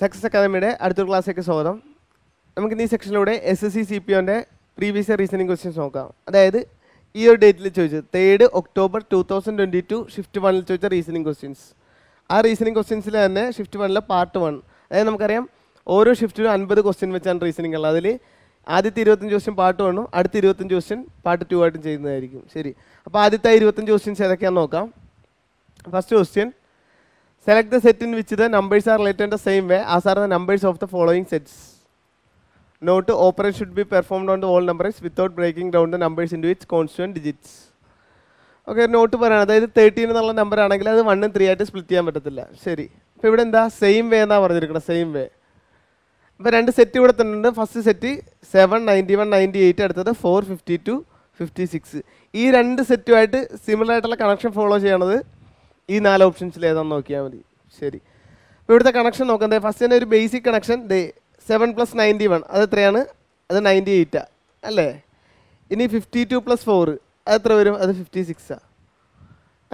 Success അക്കാദമിയുടെ അടുത്തൊരു ക്ലാസ്സിലേക്ക് സ്വാഗതം നമുക്ക് ഈ സെക്ഷനിലൂടെ S S C C P ഒൻ്റെ പ്രീവിയസ് ഇയർ റീസണിങ് ക്വസ്റ്റ്യൻസ് നോക്കാം അതായത് ഈ ഒരു ഡേറ്റിൽ ചോദിച്ചത് third October two thousand twenty two shift വണ്ണിൽ ചോദിച്ച റീസണിങ് ക്വസ്റ്റ്യൻസ് ആ റീസണിങ് ക്വസ്റ്റ്യൻസിൽ തന്നെ ഷിഫ്റ്റ് വണ്ണിലെ പാർട്ട് വൺ അതായത് നമുക്കറിയാം ഓരോ ഷിഫ്റ്റിലും അൻപത് ക്വസ്റ്റ്യൻ വെച്ചാണ് റീസണിങ് ഉള്ളത് അതിൽ ആദ്യത്തെ ഇരുപത്തഞ്ച് ക്വസ്റ്റ്യൻ പാർട്ട് വണ്ണും അടുത്ത ഇരുപത്തഞ്ച് ക്വസ്റ്റ്യൻ പാർട്ട് ടു ആയിട്ടും ചെയ്യുന്നതായിരിക്കും ശരി അപ്പോൾ ആദ്യത്തെ ഇരുപത്തഞ്ച് ക്വസ്റ്റ്യൻസ് ഏതൊക്കെയാണെന്ന് നോക്കാം first question Select the set in which the numbers are related the same way as are the numbers of the following sets. Note, operation should be performed on the whole numbers without breaking down the numbers into its constituent digits. Okay note പറയണം അതായത് thirteen എന്നുള്ള number ആണെങ്കിൽ അത് വണ്ണും three ആയിട്ട് split ചെയ്യാൻ പറ്റത്തില്ല ശരി അപ്പോൾ ഇവിടെ എന്താ സെയിം വേ എന്നാണ് പറഞ്ഞിരിക്കണം സെയിം വേ അപ്പോൾ രണ്ട് സെറ്റ് ഇവിടെ തന്നെ ഉണ്ട് first set seven ninety one ninety eight അടുത്തത് four fifty two fifty six ഈ രണ്ട് സെറ്റുമായിട്ട് സിമിലർ ആയിട്ടുള്ള കണക്ഷൻ ഫോളോ ചെയ്യണത് ഈ നാല് ഓപ്ഷൻസിൽ ഏതാന്ന് നോക്കിയാൽ മതി ശരി അപ്പോൾ ഇവിടുത്തെ കണക്ഷൻ നോക്കാം ഫസ്റ്റ് തന്നെ ഒരു ബേസിക് കണക്ഷൻ ദേ സെവൻ പ്ലസ് നയൻറ്റി വൺ അത് എത്രയാണ് അത് നയൻറ്റി എയ്റ്റാ അല്ലേ ഇനി ഫിഫ്റ്റി ടു പ്ലസ് ഫോർ അത് എത്ര വരും അത് ഫിഫ്റ്റി സിക്സാ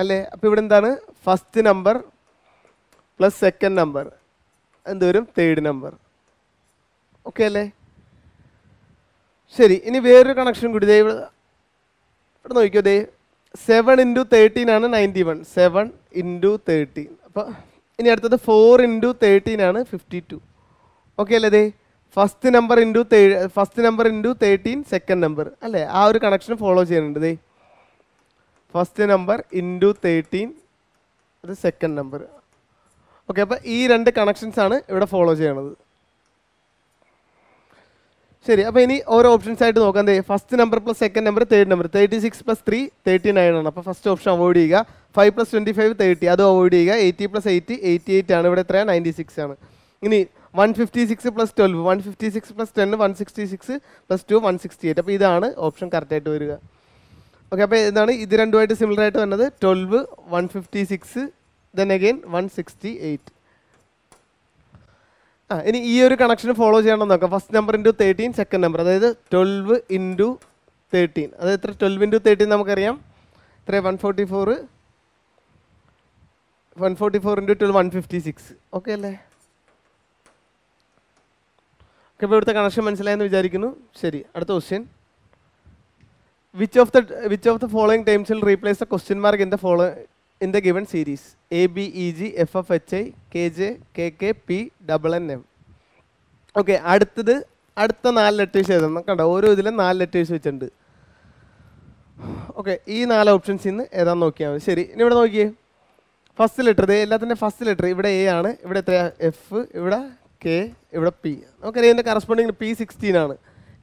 അല്ലേ അപ്പോൾ ഇവിടെ എന്താണ് first number plus second number എന്ത് വരും തേർഡ് നമ്പർ ഓക്കെ അല്ലേ ശരി ഇനി വേറൊരു കണക്ഷൻ കൂടി ദേ ഇവിടെ നോക്കിയോ ദേ സെവൻ ഇൻറ്റു തേർട്ടീൻ ആണ് ninety one seven into thirteen അപ്പോൾ ഇനി അടുത്തത് ഫോർ ഇൻറ്റു തേർട്ടീൻ ആണ് ഫിഫ്റ്റി ടു ഓക്കെ അല്ലേ ദേ ഫസ്റ്റ് നമ്പർ ഇൻറ്റു തേ first number into thirteen second number അല്ലേ ആ ഒരു കണക്ഷൻ ഫോളോ ചെയ്യുന്നുണ്ട് ദേ ഫസ്റ്റ് നമ്പർ ഇൻറ്റു തേർട്ടീൻ അത് സെക്കൻഡ് നമ്പർ ഓക്കെ അപ്പോൾ ഈ രണ്ട് കണക്ഷൻസ് ആണ് ഇവിടെ ഫോളോ ചെയ്യണത് ശരി അപ്പോൾ ഇനി ഓരോ ഓപ്ഷൻസ് ആയിട്ട് നോക്കാം എന്തേ first number plus second number third number thirty six plus three thirty nine ആണ് അപ്പോൾ ഫസ്റ്റ് ഓപ്ഷൻ അവോയ്ഡ് ചെയ്യുക five plus twenty five thirty അത് അവോയ്ഡ് ചെയ്യുക eighty plus eighty eighty eight ആണ് ഇവിടെ എത്രയാണ് നയൻറ്റി സിക്സ് ആണ് ഇനി one fifty six plus twelve one fifty six plus ten one sixty six plus two one sixty eight അപ്പോൾ ഇതാണ് option correct ആയിട്ട് വരിക ഓക്കെ അപ്പോൾ ഇതാണ് ഇത് രണ്ടുമായിട്ട് സിമിലർ ആയിട്ട് വന്നത് twelve one fifty six then again one sixty eight ആ ഇനി ഈ ഒരു കണക്ഷൻ ഫോളോ ചെയ്യണം നോക്കാം first number into thirteen second number അതായത് ട്വൽവ് ഇൻറ്റു തേർട്ടീൻ അത് എത്ര ട്വൽവ് ഇൻറ്റു തേർട്ടീൻ നമുക്കറിയാം എത്ര one forty four one forty four into twelve one fifty six okay അല്ലേ ഓക്കെ ഇപ്പോൾ ഇവിടുത്തെ കണക്ഷൻ മനസ്സിലായെന്ന് വിചാരിക്കുന്നു ശരി അടുത്ത question which of the which of the following ടൈംസിൽ replace the question mark in the follow in the given series A, B, E, G, F of H, I, K, J, K K, P, double N, M. Okay അടുത്തത് അടുത്ത നാല് letters എഴുതണം കണ്ടോ ഓരോ ഇതിലും നാല് letters വെച്ചിട്ടുണ്ട് ഓക്കെ ഈ നാല് ഓപ്ഷൻസിൽ നിന്ന് ഏതാന്ന് നോക്കിയാൽ മതി ശരി ഇനി ഇവിടെ നോക്കിയേ ഫസ്റ്റ് ലെറ്റർ ഇത് എല്ലാത്തിൻ്റെ ഫസ്റ്റ് ലെറ്റർ ഇവിടെ എ ആണ് ഇവിടെ എത്രയാ എഫ് ഇവിടെ കെ ഇവിടെ പി നമുക്കറിയാം ഇതിൻ്റെ കറസ്പോണ്ടിങ് പി സിക്സ്റ്റീൻ ആണ്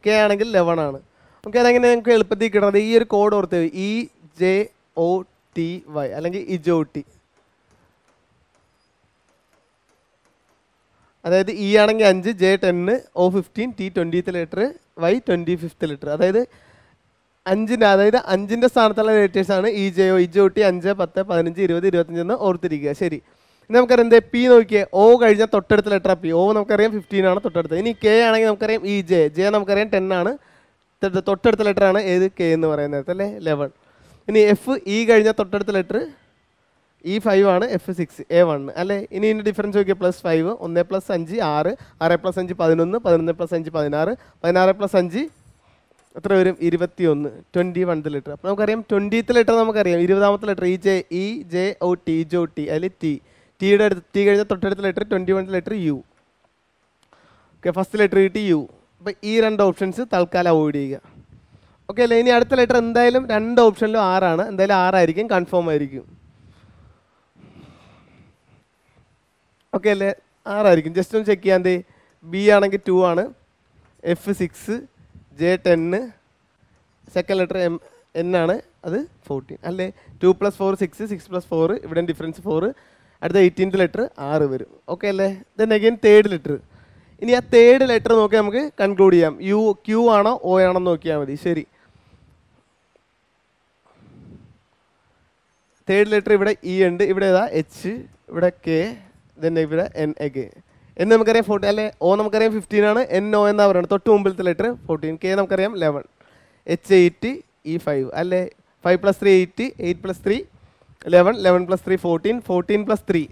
കെ ആണെങ്കിൽ ലെവൺ ആണ് നമുക്ക് അതെങ്ങനെ നിങ്ങൾക്ക് എളുപ്പത്തിൽ കിട്ടുന്നത് ഈ ഒരു കോഡ് ഓർത്ത് E J O T Y അല്ലെങ്കിൽ ഇജോട്ടി അതായത് ഇ e ആണെങ്കിൽ അഞ്ച് ജെ ടെന്ന് O fifteen T twentieth letter Y twenty fifth letter അതായത് അഞ്ചിൻ്റെ അതായത് അഞ്ചിൻ്റെ സ്ഥാനത്തുള്ള ലേറ്റേഴ്സാണ് E J O E J T അഞ്ച് പത്ത് പതിനഞ്ച് ഇരുപത് എന്ന് ഓർത്തിരിക്കുക ശരി ഇനി നമുക്കറിയാം എന്താ പി നോക്കിയേ ഒ കഴിഞ്ഞ തൊട്ടടുത്ത ലെറ്റർ പി ഒ നമുക്കറിയാം ഫിഫ്റ്റീൻ ആണ് തൊട്ടടുത്ത് ഇനി കെ ആണെങ്കിൽ നമുക്കറിയാം ഇ ജെ ജെ നമുക്കറിയാം ടെൻ ആണ് തൊട്ടടുത്ത ലെറ്റർ ആണ് ഏത് കെ എന്ന് പറയുന്നത് അല്ലേ ലെവൻ ഇനി എഫ് ഇ e കഴിഞ്ഞ തൊട്ടടുത്ത ലെറ്റർ ഇ ഫൈവ് ആണ് എഫ് സിക്സ് എ വൺ അല്ലേ ഇനി ഇതിൻ്റെ ഡിഫറൻസ് നോക്കിയാൽ പ്ലസ് ഫൈവ് ഒന്ന് പ്ലസ് അഞ്ച് ആറ് ആറ് പ്ലസ് അഞ്ച് പതിനൊന്ന് പതിനൊന്ന് പ്ലസ് അഞ്ച് പതിനാറ് പതിനാറ് പ്ലസ് അഞ്ച് എത്ര വരും ഇരുപത്തി ഒന്ന് ട്വൻറ്റി വൺത്ത് ലെറ്റർ അപ്പോൾ നമുക്കറിയാം ട്വൻറ്റീത്ത് ലെറ്റർ നമുക്കറിയാം ഇരുപതാമത്തെ letter E J E J O T ജോ ടി അതിൽ ടി ടിയുടെ അടുത്ത് ടി കഴിഞ്ഞ തൊട്ടടുത്ത ലെറ്റർ ട്വൻറ്റി വൺത്ത് letter U okay first letter കിട്ടി യു അപ്പോൾ ഈ രണ്ട് ഓപ്ഷൻസ് തൽക്കാലം അവോയ്ഡ് ചെയ്യുക ഓക്കെ അല്ലേ ഇനി അടുത്ത ലെറ്റർ എന്തായാലും രണ്ട് ഓപ്ഷനിലും ആറാണ് എന്തായാലും ആറായിരിക്കും കൺഫേം ആയിരിക്കും ഓക്കെ അല്ലേ ആറായിരിക്കും ജസ്റ്റ് ഒന്ന് ചെക്ക് ചെയ്യാൻ തേ ബി ആണെങ്കിൽ ടു ആണ് എഫ് സിക്സ് ജെ ടെന്ന് സെക്കൻഡ് ലെറ്റർ എം എൻ ആണ് അത് ഫോർട്ടീൻ അല്ലേ two plus four six six plus four ഇവിടെ ഡിഫറൻസ് ഫോർ അടുത്ത എയ്റ്റീൻത്ത് ലെറ്റർ ആറ് വരും ഓക്കെ അല്ലേ ദെൻ അഗെയിൻ തേർഡ് ലെറ്റർ ഇനി ആ തേർഡ് ലെറ്റർ നോക്കി നമുക്ക് കൺക്ലൂഡ് ചെയ്യാം യു ക്യു ആണോ ഒ ആണോ നോക്കിയാൽ മതി ശരി തേർഡ് ലെറ്റർ ഇവിടെ ഇ e ഉണ്ട് ഇവിടെ ഏതാ എച്ച് ഇവിടെ കെ ദെൻ ഇവിടെ എൻ എ കെ എൻ നമുക്കറിയാം ഫോർട്ടി അല്ലെ ഒ നമുക്കറിയാം ഫിഫ്റ്റീൻ ആണ് എൻ ഒ എന്നാ പറയുന്നത് തൊട്ട് മുമ്പിലത്തെ ലെറ്റർ ഫോർട്ടീൻ കെ നമുക്കറിയാം eleven H eight E five അല്ലേ five plus three eight eight plus three eleven eleven plus three fourteen fourteen plus three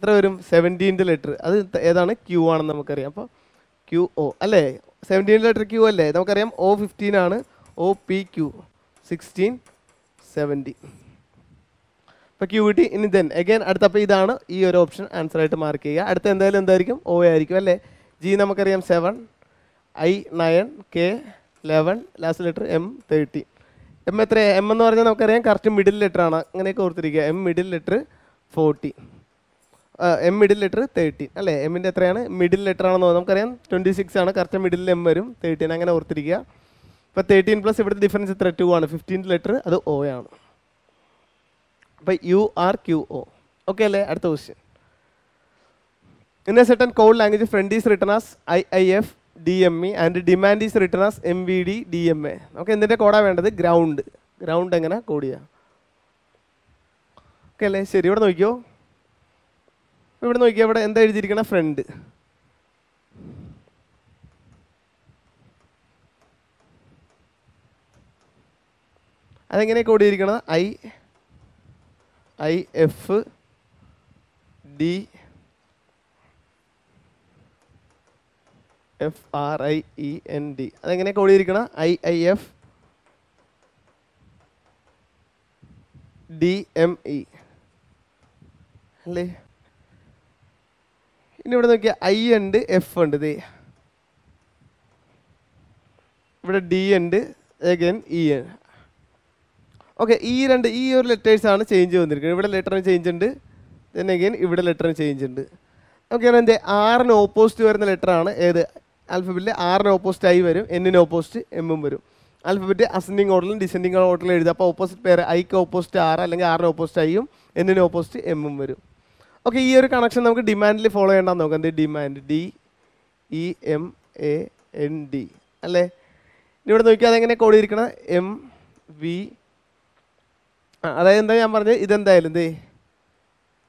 എത്ര വരും സെവൻറ്റീൻ്റെ ലെറ്റർ അത് ഏതാണ് ക്യു ആണെന്ന് നമുക്കറിയാം അപ്പോൾ ക്യു ഒ അല്ലേ സെവൻറ്റീൻ്റെ ലെറ്റർ ക്യു അല്ലേ നമുക്കറിയാം ഒ ഫിഫ്റ്റീൻ ആണ് O P Q sixteen seventy അപ്പോൾ ക്യൂ കിട്ടി ഇനി ദെൻ അഗൈൻ അടുത്തപ്പോൾ അപ്പോൾ ഇതാണ് ഈ ഒരു ഓപ്ഷൻ ആൻസർ ആയിട്ട് മാർക്ക് ചെയ്യുക അടുത്ത എന്തായാലും എന്തായിരിക്കും ഒ ആയിരിക്കും അല്ലേ ജി നമുക്കറിയാം seven I nine K eleven last letter M thirty M എത്ര എം എന്ന് പറഞ്ഞാൽ നമുക്കറിയാം കറക്റ്റ് മിഡിൽ ലെറ്റർ ആണ് അങ്ങനെയൊക്കെ ഓർത്തിരിക്കുക M middle letter forty M middle letter thirteen അല്ലേ എമ്മിൻ്റെ എത്രയാണ് മിഡിൽ ലെറ്റർ ആണെന്ന് നമുക്കറിയാം ട്വൻറ്റി സിക്സ് ആണ് കറക്റ്റ് മിഡിൽ എം വരും തേർട്ടീൻ അങ്ങനെ ഓർത്തിരിക്കുക അപ്പോൾ തേർട്ടീൻ പ്ലസ് ഇവിടുത്തെ ഡിഫറൻസ് എത്ര ടു ആണ് ഫിഫ്റ്റീൻ ലെറ്റർ അത് ഒ ആണ് അപ്പം U R Q O okay അല്ലേ അടുത്ത question in a certain code language friend is written as I I F D M E and demand is written as M V D D M A നമുക്ക് എന്തിൻ്റെ കോഡാണ് വേണ്ടത് ground ground എങ്ങനെ code ചെയ്യാം okay അല്ലേ ശരി ഇവിടെ നോക്കിയോ ഇവിടെ നോക്കി അവിടെ എന്താ എഴുതിയിരിക്കണ ഫ്രണ്ട് അതെങ്ങനെ കൂടിയിരിക്കണത് I I F D F R I E e, N D അതെങ്ങനെ കൂടിയിരിക്കണം I I F D M E e. അല്ലേ ഇനി ഇവിടെ നോക്കിയാൽ ഐ ഉണ്ട് എഫ് ഉണ്ട് ദേ ഇവിടെ ഡി ഉണ്ട് അഗൈൻ ഇ ഓക്കെ ഈ രണ്ട് ഈ ഒരു ലെറ്റേഴ്സാണ് ചേഞ്ച് വന്നിരിക്കുന്നത് ഇവിടെ ലെറ്ററിന് ചേഞ്ച് ഉണ്ട് ദെൻ അഗൈൻ ഇവിടെ ലെറ്ററിന് ചേഞ്ച് ഉണ്ട് നമുക്കറിയാം എന്തെ ആറിന് ഓപ്പോസിറ്റ് വരുന്ന ലെറ്ററാണ് ഏത് ആൽഫബറ്റിൽ ആറിന് ഓപ്പോസിറ്റ് ഐ വരും എന്നിന് ഓപ്പോസിറ്റ് എമ്മും വരും ആൽഫബറ്റ് അസെൻഡിങ് ഓർഡറിലും ഡിസെൻഡിങ് ഓർഡറിലും എഴുതുക അപ്പോൾ ഓപ്പോസിറ്റ് പേര് ഐക്ക് ഓപ്പോസിറ്റ് ആറ് അല്ലെങ്കിൽ ആറിന് ഓപ്പോസിറ്റ് ഐയും എന്നിന് ഓപ്പോസിറ്റ് എമ്മും വരും ഓക്കെ ഈ ഒരു കണക്ഷൻ നമുക്ക് ഡിമാൻഡിൽ ഫോളോ ചെയ്യണ്ടെന്ന് നോക്കാം എന്ത് demand D E M A N D അല്ലേ ഇവിടെ നോക്കിയാൽ അതെങ്ങനെ കോഡ് ഇരിക്കണം എം വി അതായത് എന്താ ഞാൻ പറഞ്ഞത് ഇതെന്തായാലും എന്തേ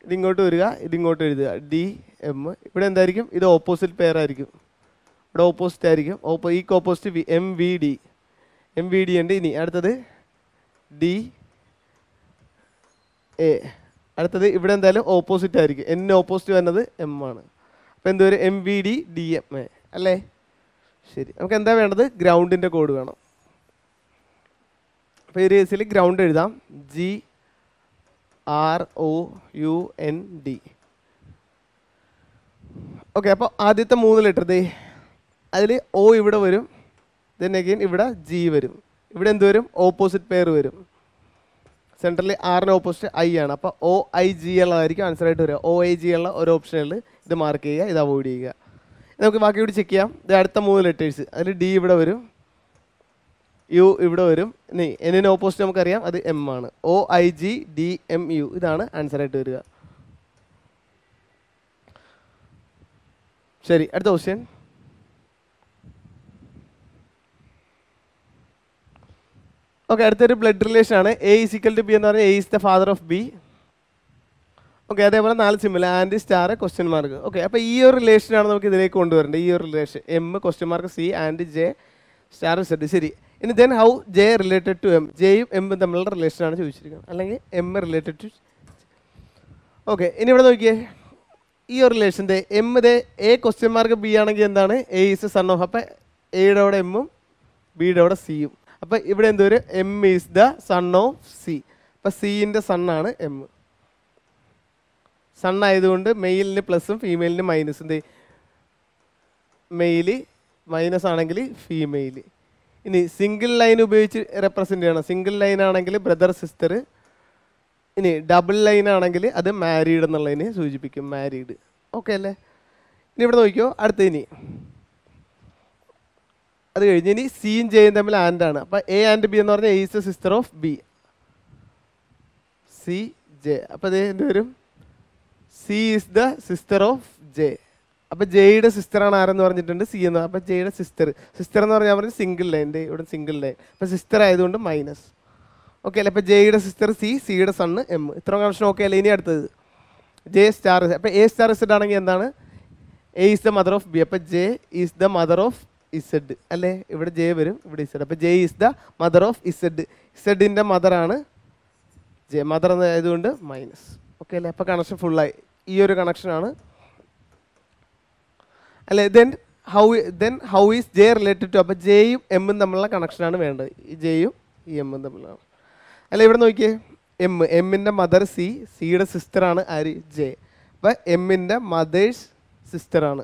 ഇതിങ്ങോട്ട് വരിക ഇതിങ്ങോട്ട് എഴുതുക ഡി എം ഇവിടെ എന്തായിരിക്കും ഇത് ഓപ്പോസിറ്റ് പെയർ ആയിരിക്കും ഇവിടെ ഓപ്പോസിറ്റ് ആയിരിക്കും ഓപ്പോ ഈ opposite V M V D M V D ഉണ്ട് ഇനി അടുത്തത് ഡി എ അടുത്തത് ഇവിടെ എന്തായാലും ഓപ്പോസിറ്റ് ആയിരിക്കും എൻ ഓപ്പോസിറ്റ് വരുന്നത് എം ആണ് അപ്പോൾ എന്താ ഒരു M V D D M A അല്ലേ ശരി നമുക്ക് എന്താ വേണ്ടത് ഗ്രൗണ്ടിൻ്റെ കോഡ് വേണം അപ്പോൾ ഈ കേസിൽ ഗ്രൗണ്ട് എഴുതാം G R O U N D okay അപ്പോൾ ആദ്യത്തെ മൂന്ന് ലെറ്റർ ദേ അതിൽ ഒ ഇവിടെ വരും ദെൻ അഗെയിൻ ഇവിടെ ജി വരും ഇവിടെ എന്ത് വരും ഓപ്പോസിറ്റ് പെയർ വരും സെൻറ്ററിൽ ആറിന് ഓപ്പോസിറ്റ് ഐ ആണ് അപ്പോൾ ഒ ഐ ജി എൽ ആയിരിക്കും ആൻസർ ആയിട്ട് വരിക ഒ ഐ ജി എൽ ഒരു ഓപ്ഷനിൽ ഇത് മാർക്ക് ചെയ്യുക ഇത് അവോയ്ഡ് ചെയ്യുക നമുക്ക് ബാക്കി കൂടി ചെക്ക് ചെയ്യാം ഇത് അടുത്ത മൂന്ന് ലെറ്റേഴ്സ് അതിൽ ഡി ഇവിടെ വരും യു ഇവിടെ വരും നീ എന്നിന് ഓപ്പോസിറ്റ് നമുക്കറിയാം അത് എം ആണ് O I G D M U ഇതാണ് ആൻസർ ആയിട്ട് വരിക ശരി അടുത്ത ക്വസ്റ്റ്യൻ ഓക്കെ അടുത്തൊരു ബ്ലഡ് റിലേഷൻ ആണ് എ ഇസിക്കൽ ടു ബി എന്ന് പറഞ്ഞാൽ A is the father of B okay അതേപോലെ നാല് simple and star question mark okay അപ്പോൾ ഈ ഒരു റിലേഷനാണ് നമുക്ക് ഇതിലേക്ക് കൊണ്ടുവരേണ്ടത് ഈ ഒരു relation M question mark C and J star Z ശരി ഇനി then how J related to M ജെയും M തമ്മിലുള്ള റിലേഷനാണ് ചോദിച്ചിരിക്കുന്നത് അല്ലെങ്കിൽ എം റിലേറ്റഡ് ടു ഓക്കെ ഇനി ഇവിടെ നോക്കിയേ ഈ ഒരു റിലേഷൻ്റെ എം ദേ എ ക്വസ്റ്റ്യൻ മാർക്ക് ബി ആണെങ്കിൽ എന്താണ് എ ഈസ് സൺ ഓഫ് അപ്പം എയുടെ അവിടെ എമ്മും ബിയുടെ അവിടെ സിയും അപ്പോൾ ഇവിടെ എന്ത് വരും M is the son of C അപ്പോൾ സിന്റെ സണ്ണാണ് എം സൺ ആയതുകൊണ്ട് മെയിലിന് പ്ലസും ഫീമെയിലിന് മൈനസും എന്ത് മെയിൽ മൈനസ് ആണെങ്കിൽ ഫീമെയിൽ ഇനി സിംഗിൾ ലൈൻ ഉപയോഗിച്ച് റെപ്രസെൻ്റ് ചെയ്യണം സിംഗിൾ ലൈൻ ആണെങ്കിൽ ബ്രദർ സിസ്റ്റർ ഇനി ഡബിൾ ലൈൻ ആണെങ്കിൽ അത് മാരീഡ് എന്നുള്ളതിനെ സൂചിപ്പിക്കും മാരീഡ് ഓക്കെ അല്ലേ ഇനി ഇവിടെ നോക്കിയോ അടുത്ത ഇനി അത് കഴിഞ്ഞ് ഇനി സിയും ജെയും തമ്മിൽ ആൻഡ് ആണ് അപ്പം എ ആൻഡ് ബി എന്ന് പറഞ്ഞാൽ A is a sister of B C J അപ്പം അത് എന്ത് വരും C is the sister of J അപ്പം ജെയുടെ സിസ്റ്ററാണ് ആരെന്ന് പറഞ്ഞിട്ടുണ്ട് സി എന്ന് അപ്പം ജെയുടെ സിസ്റ്റർ സിസ്റ്റർ എന്ന് പറഞ്ഞാൽ പറഞ്ഞാൽ സിംഗിൾ ലൈൻ ഇവിടെ സിംഗിൾ ലൈൻ അപ്പം സിസ്റ്റർ ആയതുകൊണ്ട് മൈനസ് ഓക്കെ അല്ലേ അപ്പം ജെയുടെ സിസ്റ്റർ സി സിയുടെ സണ്ണ് എം ഇത്ര കണക്ഷൻ ഓക്കെ അല്ലേ ഇനി അടുത്തത് ജെ സ്റ്റാർ അപ്പം എ സ്റ്റാർ സെറ്റ് ആണെങ്കിൽ എന്താണ് A is the mother of B അപ്പം J is the mother of Z അല്ലേ ഇവിടെ ജെ വരും ഇവിടെ ഇസഡ് അപ്പോൾ J is the mother of Z ഇസഡിൻ്റെ മദറാണ് ജെ മദർ എന്നായതുകൊണ്ട് മൈനസ് ഓക്കെ അല്ലേ അപ്പോൾ കണക്ഷൻ ഫുള്ളായി ഈ ഒരു കണക്ഷനാണ് അല്ലേ then how then how is J related to അപ്പോൾ ജെയും എമ്മും തമ്മിലുള്ള കണക്ഷനാണ് വേണ്ടത് ഈ ജെയും ഈ എമ്മും തമ്മിലാണ് അല്ല ഇവിടെ നോക്കിയേ എം എമ്മിൻ്റെ മദർ സി സിയുടെ സിസ്റ്ററാണ് ആര് ജെ അപ്പം എമ്മിൻ്റെ മദേഴ്സ് സിസ്റ്ററാണ്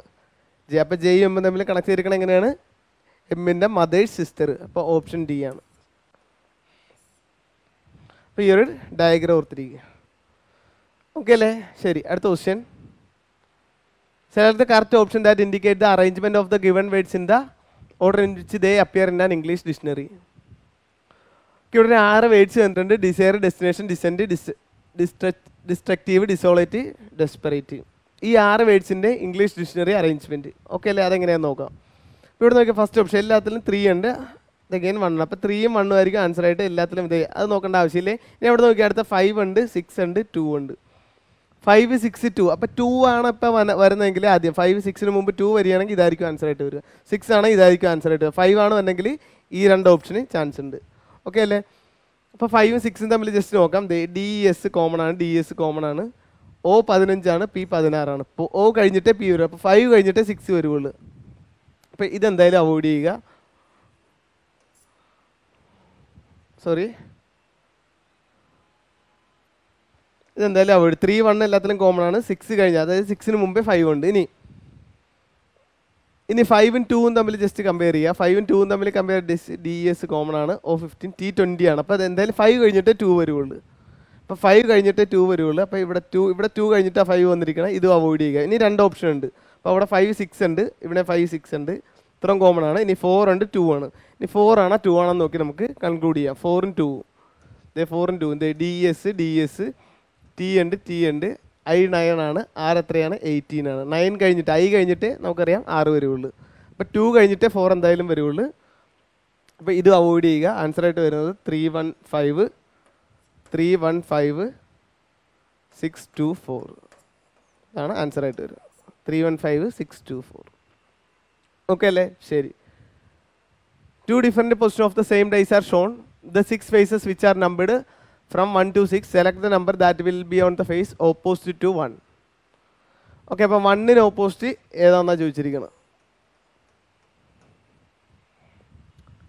ജെ അപ്പം ജെ എം തമ്മിൽ കണക്ട് ചെയ്തിരിക്കണം എങ്ങനെയാണ് എമ്മിൻ്റെ മദേഴ്സ് സിസ്റ്റർ അപ്പോൾ ഓപ്ഷൻ ഡി ആണ് അപ്പോൾ ഈ ഒരു ഡയഗ്രാം ഓർത്തിരിക്കുക ഓക്കെ അല്ലേ ശരി അടുത്ത question select the correct option that indicate the arrangement of the given words in the order in which they appear in an English dictionary ഇവിടെ ആറ് വേർഡ്സ് വന്നിട്ടുണ്ട് desire destination descent dis destructive desolate desperative ഈ ആറ് വേഡ്സിൻ്റെ English dictionary arrangement okay അല്ലേ അതെങ്ങനെയാണെന്ന് നോക്കാം ഇവിടെ നോക്കിയാൽ ഫസ്റ്റ് ഓപ്ഷൻ എല്ലാത്തിലും ത്രീ ഉണ്ട് ഇതഗെയിൻ വൺ അപ്പോൾ ത്രീയും വണ്ണും ആയിരിക്കും ആൻസർ ആയിട്ട് എല്ലാത്തിലും ഇതേ അത് നോക്കേണ്ട ആവശ്യമില്ലേ ഇനി അവിടെ നോക്കിയാൽ അടുത്ത ഫൈവ് ഉണ്ട് സിക്സ് ഉണ്ട് ടു ഉണ്ട് ഫൈവ് സിക്സ് ടു അപ്പോൾ ടു ആണ് ഇപ്പോൾ വരുന്നതെങ്കിൽ ആദ്യം ഫൈവ് സിക്സിന് മുമ്പ് ടു വരികയാണെങ്കിൽ ഇതായിരിക്കും ആൻസർ ആയിട്ട് വരിക സിക്സ് ആണെങ്കിൽ ഇതായിരിക്കും ആൻസർ ആയിട്ട് വരിക ഫൈവ് ആണ് വന്നെങ്കിൽ ഈ രണ്ട് ഓപ്ഷന് ചാൻസ് ഉണ്ട് ഓക്കെ അല്ലേ അപ്പോൾ ഫൈവും സിക്സും തമ്മിൽ ജസ്റ്റ് നോക്കാം ഡി എസ് കോമൺ ആണ് ഡി എസ് കോമൺ ആണ് ഒ പതിനഞ്ചാണ് പി പതിനാറാണ് ഇപ്പോൾ ഒ കഴിഞ്ഞിട്ടേ പി വരും അപ്പോൾ ഫൈവ് കഴിഞ്ഞിട്ടേ സിക്സ് വരുവുള്ളൂ അപ്പോൾ ഇതെന്തായാലും അവോയ്ഡ് ചെയ്യുക സോറി ഇതെന്തായാലും അവോയ്ഡ് ത്രീ വൺ എല്ലാത്തിലും കോമൺ ആണ് സിക്സ് കഴിഞ്ഞാൽ അതായത് സിക്സിന് മുമ്പേ ഫൈവ് ഉണ്ട് ഇനി ഇനി ഫൈവും ടൂവും തമ്മിൽ ജസ്റ്റ് കമ്പയർ ചെയ്യുക ഫൈവും ടൂവും തമ്മിൽ കമ്പയർ ഡി എസ് കോമൺ ആണ് ഓ ഫിഫ്റ്റീൻ ടി ട്വൻറ്റി ആണ് അപ്പോൾ അത് എന്തായാലും ഫൈവ് കഴിഞ്ഞിട്ടേ ടൂ വരുവുള്ളൂ അപ്പോൾ ഫൈവ് കഴിഞ്ഞിട്ട് ടു വരുള്ളൂ അപ്പോൾ ഇവിടെ ടു ഇവിടെ ടു കഴിഞ്ഞിട്ട് ഫൈവ് വന്നിരിക്കണം ഇത് അവോയ്ഡ് ചെയ്യുക ഇനി രണ്ട് ഓപ്ഷൻ ഉണ്ട് അപ്പോൾ അവിടെ ഫൈവ് സിക്സ് ഉണ്ട് ഇവിടെ ഫൈവ് സിക്സ് ഉണ്ട് ഇത്രയും കോമൺ ആണ് ഇനി ഫോർ ഉണ്ട് ടു ആണ് ഇനി ഫോർ ആണോ ടു ആണെന്ന് നോക്കി നമുക്ക് കൺക്ലൂഡ് ചെയ്യാം ഫോറും ടു ദേ ഫോറും ടു ദേ D S D S T ഉണ്ട് ടി ഉണ്ട് ഐ നയൻ ആണ് ആർ എത്രയാണ് എയ്റ്റീൻ ആണ് നയൻ കഴിഞ്ഞിട്ട് ഐ കഴിഞ്ഞിട്ട് നമുക്കറിയാം ആറ് വരുവുള്ളൂ അപ്പോൾ ടു കഴിഞ്ഞിട്ട് ഫോർ എന്തായാലും വരുള്ളൂ അപ്പോൾ ഇത് അവോയ്ഡ് ചെയ്യുക ആൻസറായിട്ട് വരുന്നത് three one five three one five six two four ഇതാണ് ആൻസറായിട്ട് വരിക three one five six two four okay അല്ലേ ശരി two different position of the same dice are shown the six faces which are numbered from one two six select the number that will be on the face opposite to one okay അപ്പം വണ്ണിന് opposite ഏതാണെന്നാണ് ചോദിച്ചിരിക്കുന്നത്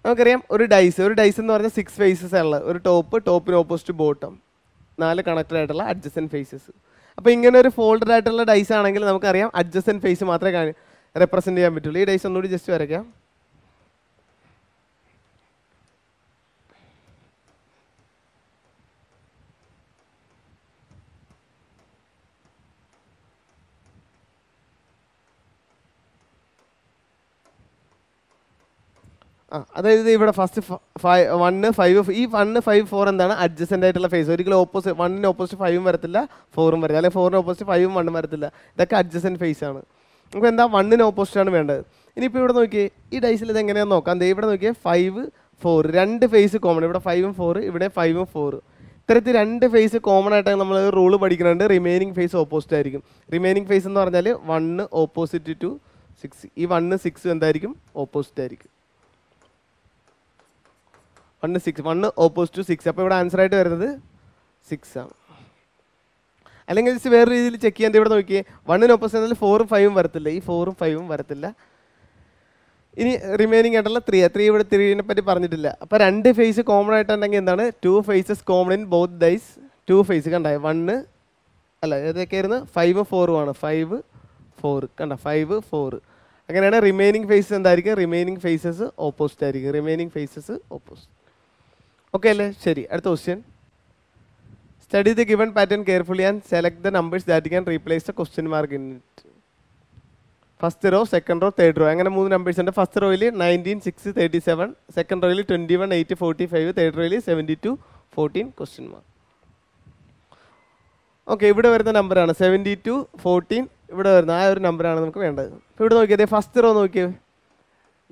നമുക്കറിയാം ഒരു dyes ഒരു dyes എന്ന് പറഞ്ഞാൽ six faces ഉള്ള ഒരു ടോപ്പ് ടോപ്പിന് ഓപ്പോസിറ്റ് ബോട്ടം നാല് കണക്റ്റഡ് ആയിട്ടുള്ള അഡ്ജസ്റ്റൻ ഫേസസ് അപ്പോൾ ഇങ്ങനെ ഒരു ഫോൾഡഡ് ആയിട്ടുള്ള ഡൈസ് ആണെങ്കിൽ നമുക്കറിയാം അഡ്ജസ്റ്റൻ ഫേസ് മാത്രമേ റെപ്രസെൻറ്റ് ചെയ്യാൻ പറ്റുള്ളൂ ഈ ഡൈസ് ഒന്നുകൂടി ജസ്റ്റ് വരയ്ക്കാം അതായത് ഇവിടെ ഫസ്റ്റ് ഫൈവ് വണ്ണ് ഫൈവ് ഈ വണ്ണ് ഫൈവ് ഫോർ എന്താണ് അഡ്ജസ്റ്റൻ്റ് ആയിട്ടുള്ള ഫേസ് ഒരിക്കലും ഓപ്പോസിറ്റ് വണ്ണിന് ഓപ്പോസിറ്റ് ഫൈവും വരത്തില്ല ഫോറും വരത്തില്ല അല്ലെങ്കിൽ ഫോറിന് ഓപ്പോസിറ്റ് ഫൈവും വണ്ണും വരത്തില്ല ഇതൊക്കെ അഡ്ജസ്റ്റൻ്റ് ഫേസ് ആണ് നമുക്ക് എന്താ വണ്ണിന് ഓപ്പോസിറ്റ് ആണ് വേണ്ടത് ഇനിയിപ്പോൾ ഇവിടെ നോക്കിയേ ഈ ഡൈസിൽ ഇത് എങ്ങനെയാണെന്ന് നോക്കാം ദേ ഇവിടെ നോക്കിയേ ഫൈവ് ഫോർ രണ്ട് ഫേസ് കോമൺ ഇവിടെ ഫൈവും ഫോർ ഇവിടെ ഫൈവും ഫോർ ഇത്തരത്തിൽ രണ്ട് ഫേസ് കോമൺ ആയിട്ടാണ് നമ്മൾ റൂള് പഠിക്കുന്നുണ്ട് റിമൈനിങ് ഫേസ് ഓപ്പോസിറ്റ് ആയിരിക്കും റിമൈനിങ് ഫേസ് എന്ന് പറഞ്ഞാൽ വണ്ണ് ഓപ്പോസിറ്റ് ടു സിക്സ് ഈ വണ്ണ് സിക്സ് എന്തായിരിക്കും ഓപ്പോസിറ്റ് ആയിരിക്കും one six one opposite two six അപ്പോൾ ഇവിടെ ആൻസർ ആയിട്ട് വരുന്നത് സിക്സ് ആണ് അല്ലെങ്കിൽ ജസ്റ്റ് വേറെ രീതിയിൽ ചെക്ക് ചെയ്യാൻ ഇവിടെ നോക്കിയേ വണ്ണിന് ഓപ്പോസിറ്റ് ആണെങ്കിൽ ഫോറും ഫൈവും വരത്തില്ല ഈ ഫോറും ഫൈവും വരത്തില്ല ഇനി റിമൈനിങ് ആയിട്ടുള്ള ത്രീ ത്രീ ഇവിടെ ത്രീനെ പറ്റി പറഞ്ഞിട്ടില്ല അപ്പോൾ രണ്ട് ഫേസ് കോമൺ ആയിട്ടുണ്ടെങ്കിൽ എന്താണ് two faces common in both dice two face കണ്ടായി വണ്ണ് അല്ല ആയിരുന്നു ഫൈവ് ഫോറും ആണ് ഫൈവ് ഫോർ കണ്ട ഫൈവ് ഫോർ അങ്ങനെയാണ് റിമൈനിങ് ഫേസസ് എന്തായിരിക്കും റിമൈനിങ് ഫേസസ് ഓപ്പോസിറ്റ് ആയിരിക്കും റിമൈനിങ് ഫേസസ് ഓപ്പോസിറ്റ് ഓക്കെ അല്ലേ ശരി അടുത്ത question study the given pattern carefully and select the numbers that can replace the question mark in it first row second row third row അങ്ങനെ മൂന്ന് numbers ഉണ്ട് first റോയിൽ nineteen six thirty seven second റോയിൽ twenty one eight forty five third റോയിൽ seventy two fourteen question mark okay ഇവിടെ വരുന്ന നമ്പറാണ് seventy two fourteen ഇവിടെ വരുന്ന ആ ഒരു നമ്പറാണ് നമുക്ക് വേണ്ടത് ഇവിടെ നോക്കിയത് ഫസ്റ്റ് റോ നോക്കിയത്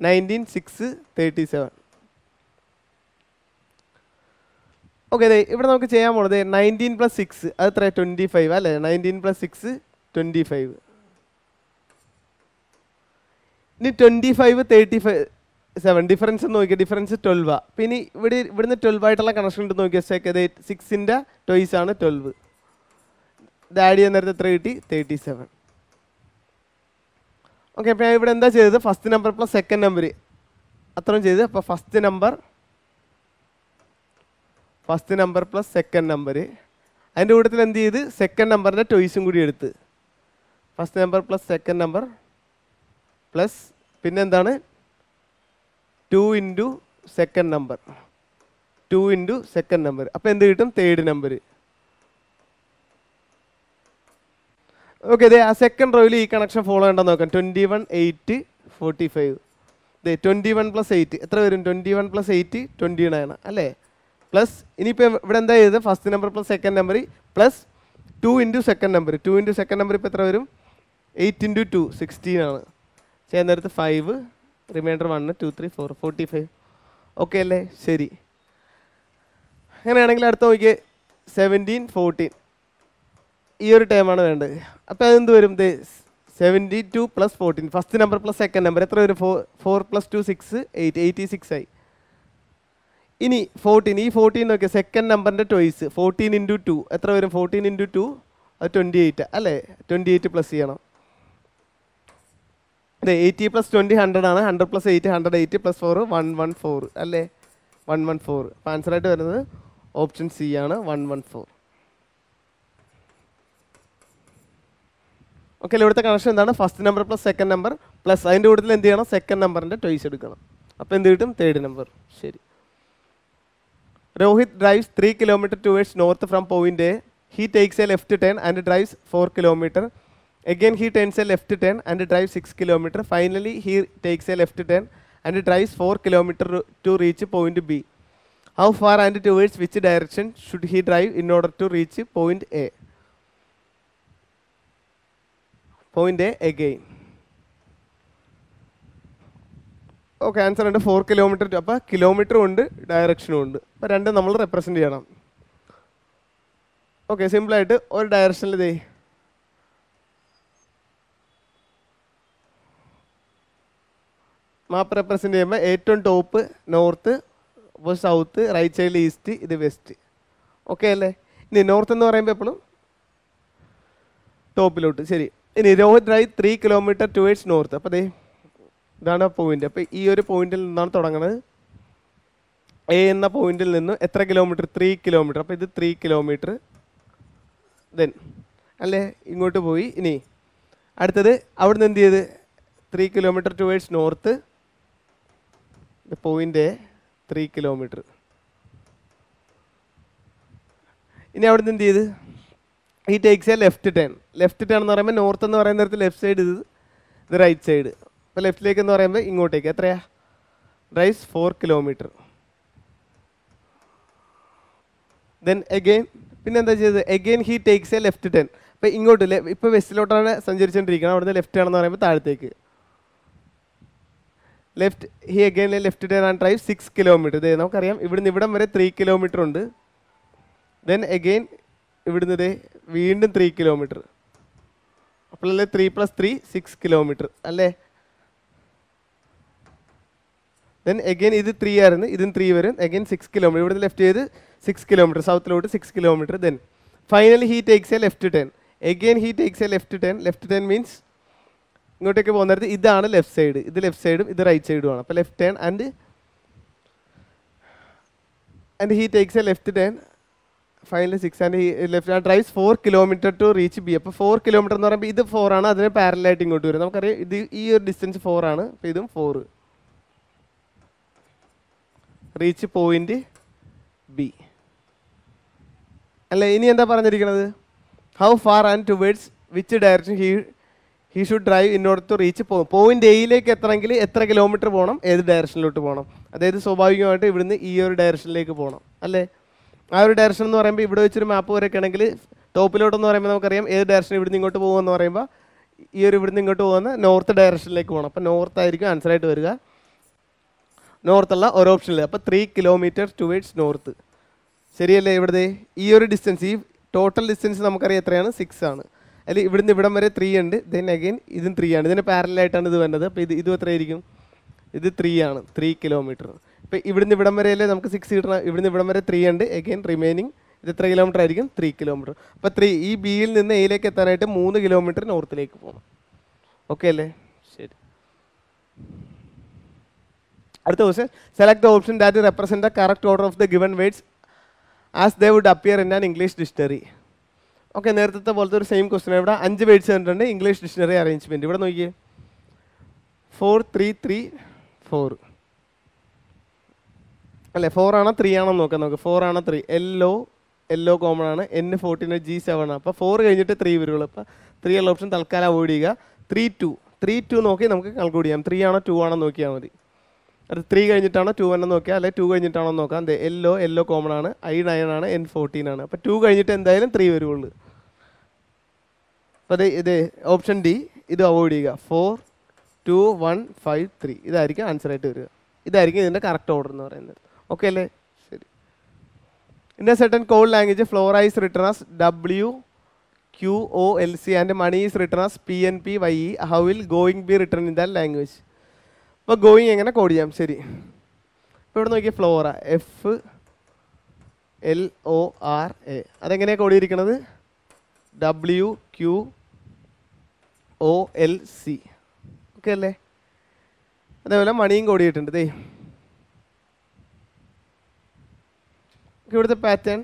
nineteen six thirty seven okay അതെ ഇവിടെ നമുക്ക് ചെയ്യാൻ പോണത് നയൻറ്റീൻ പ്ലസ് സിക്സ് അത് എത്ര ട്വൻറ്റി ഫൈവ് അല്ലേ nineteen plus six twenty five ഇനി twenty five thirty five seven difference നോക്കിയാൽ ഡിഫറൻസ് ട്വൽവാ പിന്നെ ഇവിടെ ഇവിടുന്ന് ട്വൽവ് ആയിട്ടുള്ള കണക്ഷൻ ഉണ്ട് നോക്കിയാൽ ചെക്ക് അത് സിക്സിൻ്റെ ടോയ്സ് ആണ് ട്വൽവ് ഡാഡി ആഡ് നേരത്തെ എത്ര കിട്ടി തേർട്ടി സെവൻ ഓക്കെ അപ്പം ഞാൻ ഇവിടെ എന്താ ചെയ്തത് first number plus second number അത്രയും ചെയ്ത് അപ്പോൾ first number first number plus second number അതിൻ്റെ കൂട്ടത്തിൽ എന്ത് ചെയ്ത് സെക്കൻഡ് നമ്പറിൻ്റെ ടോയ്സും കൂടി എടുത്ത് first number plus second number plus പിന്നെന്താണ് two into second number two into second number അപ്പോൾ എന്ത് കിട്ടും തേർഡ് നമ്പർ ഓക്കെ ഇതേ ആ സെക്കൻഡ് റോയിൽ ഈ കണക്ഷൻ ഫോളോ ചെയ്യേണ്ടത് നോക്കാം twenty one eight forty five ഇതേ ട്വൻറ്റി വൺ പ്ലസ് എയ്റ്റ് എത്ര വരും twenty one plus eight twenty nine അല്ലേ പ്ലസ് ഇനിയിപ്പോൾ ഇവിടെ എന്താ ചെയ്തത് first number plus second number plus two into second number two into second number ഇപ്പോൾ എത്ര വരും എയ്റ്റ് ഇൻറ്റു ടു സിക്സ്റ്റീൻ ആണ് ചെയ്യുന്ന നേരത്ത് five remainder one two three four forty five okay അല്ലേ ശരി അങ്ങനെയാണെങ്കിൽ അടുത്ത നോക്കിയേ സെവൻറ്റീൻ ഫോർട്ടീൻ ഈ ഒരു ടൈമാണ് വേണ്ടത് അപ്പോൾ അതെന്ത് വരും ദേ seventy two plus fourteen first number plus second number എത്ര വരും four four plus two six eight eighty six ആയി ഇനി ഫോർട്ടീൻ ഈ ഫോർട്ടീൻ നോക്കിയ സെക്കൻഡ് നമ്പറിൻ്റെ ടോയ്സ് ഫോർട്ടീൻ ഇൻറ്റു ടു എത്ര വരും ഫോർട്ടീൻ ഇൻറ്റു ടു അത് ട്വൻറ്റി എയ്റ്റ് അല്ലേ ട്വൻറ്റി എയ്റ്റ് പ്ലസ് ചെയ്യണം അതെ എയ്റ്റി പ്ലസ് ട്വൻറ്റി ഹൺഡ്രഡ് ആണ് hundred plus eight hundred eight plus four one one four അല്ലേ വൺ വൺ ഫോർ അപ്പോൾ ആൻസറായിട്ട് വരുന്നത് ഓപ്ഷൻ സി ആണ് വൺ വൺ ഫോർ ഓക്കെ ഇവിടുത്തെ കണക്ഷൻ എന്താണ് first number plus second number plus അതിൻ്റെ കൂടുതൽ എന്ത് ചെയ്യണം സെക്കൻഡ് നമ്പറിൻ്റെ ടോയ്സ് എടുക്കണം അപ്പോൾ എന്ത് കിട്ടും തേർഡ് നമ്പർ ശരി Rohit drives 3 km towards north from point A. He takes a left turn and drives 4 km. Again, he turns a left turn and drives 6 km. Finally, he takes a left turn and drives 4 km to reach point B. How far and towards which direction should he drive in order to reach point A? Point A again. Okay answer ഉണ്ട് four kilometre two അപ്പോൾ കിലോമീറ്ററും ഉണ്ട് ഡയറക്ഷനും ഉണ്ട് അപ്പോൾ രണ്ടും നമ്മൾ represent ചെയ്യണം okay സിമ്പിളായിട്ട് ഒരു ഡയറക്ഷനിൽ ദേ മാപ്പ് റെപ്രസെൻ്റ് ചെയ്യുമ്പോൾ ഏറ്റവും ടോപ്പ് നോർത്ത് അപ്പോൾ സൗത്ത് റൈറ്റ് സൈഡിൽ ഈസ്റ്റ് ഇത് വെസ്റ്റ് ഓക്കെ അല്ലേ ഇനി നോർത്ത് എന്ന് പറയുമ്പോൾ എപ്പോഴും ടോപ്പിലോട്ട് ശരി ഇനി Rohit drive three kilometre towards north അപ്പോൾ അതേ ഇതാണ് ആ പോയിന്റ് അപ്പോൾ ഈ ഒരു പോയിന്റിൽ നിന്നാണ് തുടങ്ങുന്നത് എ എന്ന പോയിന്റിൽ നിന്ന് എത്ര കിലോമീറ്റർ ത്രീ കിലോമീറ്റർ അപ്പോൾ ഇത് ത്രീ കിലോമീറ്റർ ദെൻ അല്ലേ ഇങ്ങോട്ട് പോയി ഇനി അടുത്തത് നിന്ന് എന്ത് ചെയ്ത് three kilometre towards north point three kilometre ഇനി നിന്ന് എന്ത് ചെയ്ത് ഈ takes a left turn left turn എന്ന് പറയുമ്പോൾ നോർത്ത് എന്ന് പറയുന്ന നേരത്തെ ലെഫ്റ്റ് സൈഡ് ഇത് ഇത് റൈറ്റ് സൈഡ് അപ്പോൾ ലെഫ്റ്റിലേക്ക് എന്ന് പറയുമ്പോൾ ഇങ്ങോട്ടേക്ക് എത്രയാ rise four kilometre then again പിന്നെ എന്താ ചെയ്തത് again he takes a left turn അപ്പോൾ ഇങ്ങോട്ട് ഇപ്പോൾ വെസ്റ്റിലോട്ടാണ് സഞ്ചരിച്ചുകൊണ്ടിരിക്കുന്നത് അവിടുന്ന് ലെഫ്റ്റ് ആണെന്ന് പറയുമ്പോൾ താഴത്തേക്ക് left he again left turn and drive six kilometre ഇതേ നമുക്കറിയാം ഇവിടുന്ന് ഇവിടം വരെ ത്രീ കിലോമീറ്റർ ഉണ്ട് ദെൻ എഗെയിൻ ഇവിടുന്ന് ഇതേ വീണ്ടും ത്രീ കിലോമീറ്റർ അപ്പോൾ അല്ലേ three plus three six kilometre അല്ലേ ദെൻ എഗെയിൻ ഇത് ത്രീ ആയിരുന്നു ഇതും ത്രീ വരും എഗെയിൻ സിക്സ് കിലോമീറ്റർ ഇവിടുന്ന് ലെഫ്റ്റ് ചെയ്ത് സിക്സ് കിലോമീറ്റർ സൗത്തിലോട്ട് six kilometre then finally he takes a left turn again he takes a left turn left ten means ഇങ്ങോട്ടേക്ക് പോകുന്നിടത്ത് ഇതാണ് ലെഫ്റ്റ് സൈഡ് ഇത് ലെഫ്റ്റ് സൈഡും ഇത് റൈറ്റ് സൈഡും ആണ് അപ്പോൾ left turn and and he takes a left turn finally six and he left drives four kilometre to reach B അപ്പോൾ ഫോർ കിലോമീറ്റർ എന്ന് പറയുമ്പോൾ ഇത് ഫോർ ആണ് അതിന് പാരലായിട്ട് ഇങ്ങോട്ട് വരും നമുക്കറിയാം ഇത് ഈ ഒരു ഡിസ്റ്റൻസ് ഫോർ ആണ് അപ്പോൾ ഇതും ഫോർ റീച്ച് പോയിന്റ് ബി അല്ല ഇനി എന്താ പറഞ്ഞിരിക്കുന്നത് how far and towards which direction he he should drive in order to reach പോകും പോയിന്റ് എയിലേക്ക് എത്തണമെങ്കിൽ എത്ര കിലോമീറ്റർ പോകണം ഏത് ഡയറക്ഷനിലോട്ട് പോകണം അതായത് സ്വാഭാവികമായിട്ട് ഇവിടുന്ന് ഈ ഒരു ഡയറക്ഷനിലേക്ക് പോകണം അല്ലേ ആ ഒരു ഡയറക്ഷൻ എന്ന് പറയുമ്പോൾ ഇവിടെ വെച്ചൊരു മാപ്പ് വരയ്ക്കണമെങ്കിൽ ടോപ്പിലോട്ടെന്ന് പറയുമ്പോൾ നമുക്കറിയാം ഏത് ഡയറക്ഷൻ ഇവിടുന്ന് ഇങ്ങോട്ട് പോകുമെന്ന് പറയുമ്പോൾ ഈ ഒരു ഇവിടുന്ന് ഇങ്ങോട്ട് പോകുന്ന നോർത്ത് ഡയറക്ഷനിലേക്ക് പോകണം അപ്പോൾ നോർത്ത് ആയിരിക്കും ആൻസറായിട്ട് വരിക നോർത്തുള്ള ഒരു ഓപ്ഷൻ ഓപ്ഷനിൽ അപ്പോൾ ത്രീ കിലോമീറ്റർ ടുവേഡ്സ് നോർത്ത് ശരിയല്ലേ ഇവിടുത്തെ ഈ ഒരു ഡിസ്റ്റൻസ് ഈ ടോട്ടൽ ഡിസ്റ്റൻസ് നമുക്കറിയാം എത്രയാണ് സിക്സ് ആണ് അല്ലെങ്കിൽ ഇവിടുന്ന് ഇവിടം വരെ ത്രീ ഉണ്ട് ദെൻ അഗെയിൻ ഇതും ത്രീ ആണ് ഇതിന് പാരലായിട്ടാണ് ഇത് വരുന്നത് അപ്പോൾ ഇത് ഇതും എത്രയായിരിക്കും ഇത് ത്രീ ആണ് ത്രീ കിലോമീറ്റർ ഇപ്പോൾ ഇവിടുന്ന് ഇവിടം വരെ അല്ലേ നമുക്ക് സിക്സ് കിട്ടണം ഇവിടുന്ന് ഇവിടം വരെ ത്രീ ഉണ്ട് അഗെയിൻ റിമൈനിങ് ഇത് എത്ര കിലോമീറ്റർ ആയിരിക്കും ത്രീ കിലോമീറ്റർ അപ്പോൾ ത്രീ ഈ ബിയിൽ നിന്ന് എയിലേക്ക് എത്താനായിട്ട് മൂന്ന് കിലോമീറ്റർ നോർത്തിലേക്ക് പോകണം ഓക്കെ അല്ലേ ശരി അടുത്ത question select the option that represent the correct order of the given words as they would appear in an English dictionary okay നേരത്തെ പോലത്തെ ഒരു സെയിം ക്വസ്റ്റൻ ഇവിടെ അഞ്ച് വേഡ്സ് തന്നിട്ടുണ്ട് ഇംഗ്ലീഷ് ഡിക്ഷണറി അറേഞ്ച്മെൻറ്റ് ഇവിടെ നോക്കിയേ ഫോർ ത്രീ ത്രീ ഫോർ അല്ലേ four ആണോ ത്രീ ആണോ നോക്കാം നമുക്ക് ഫോർ ആണോ ത്രീ എല്ലോ എല്ലോ കോമൺ ആണ് എൻ ഫോർട്ടീൻ ജി സെവൻ അപ്പോൾ ഫോർ കഴിഞ്ഞിട്ട് ത്രീ വരുള്ളൂ അപ്പോൾ ത്രീ ഉള്ള ഓപ്ഷൻ തൽക്കാലം അവോയ്ഡ് ചെയ്യുക ത്രീ ടു ത്രീ ടു നോക്കി നമുക്ക് കൺക്ലൂഡ് ചെയ്യാം ത്രീ ആണോ ടു ആണോ നോക്കിയാൽ മതി അത് ത്രീ കഴിഞ്ഞിട്ടാണോ ടു വൺ എന്ന് നോക്കിയാൽ അല്ലെ ടു കഴിഞ്ഞിട്ടാണോ നോക്കാം അതെ എല്ലോ എല്ലോ കോമൺ ആണ് ഐ നയൻ ആണ് എൻ ഫോർട്ടീൻ ആണ് അപ്പോൾ ടു കഴിഞ്ഞിട്ട് എന്തായാലും ത്രീ വരുള്ളൂ അപ്പോൾ അതെ ഇതേ ഓപ്ഷൻ ഡി ഇത് അവോയ്ഡ് ചെയ്യുക four two one five three ഇതായിരിക്കും ആൻസറായിട്ട് വരിക ഇതായിരിക്കും ഇതിൻ്റെ കറക്റ്റ് ഓർഡർ എന്ന് പറയുന്നത് ഓക്കെ അല്ലേ ശരി in a certain code language flora is returns W Q O L C and money is returns P N P Y E how will going be return in that language അപ്പോൾ going എങ്ങനെ code ചെയ്യാം ശരി ഇപ്പോൾ ഇവിടെ നോക്കിയ flora F L O R A അതെങ്ങനെയാണ് code ചെയ്തിരിക്കുന്നത് W Q O L C okay അല്ലേ അതേപോലെ മണിയും കോഡ് ചെയ്തിട്ടുണ്ട് ദേ ഇവിടുത്തെ പാറ്റേൺ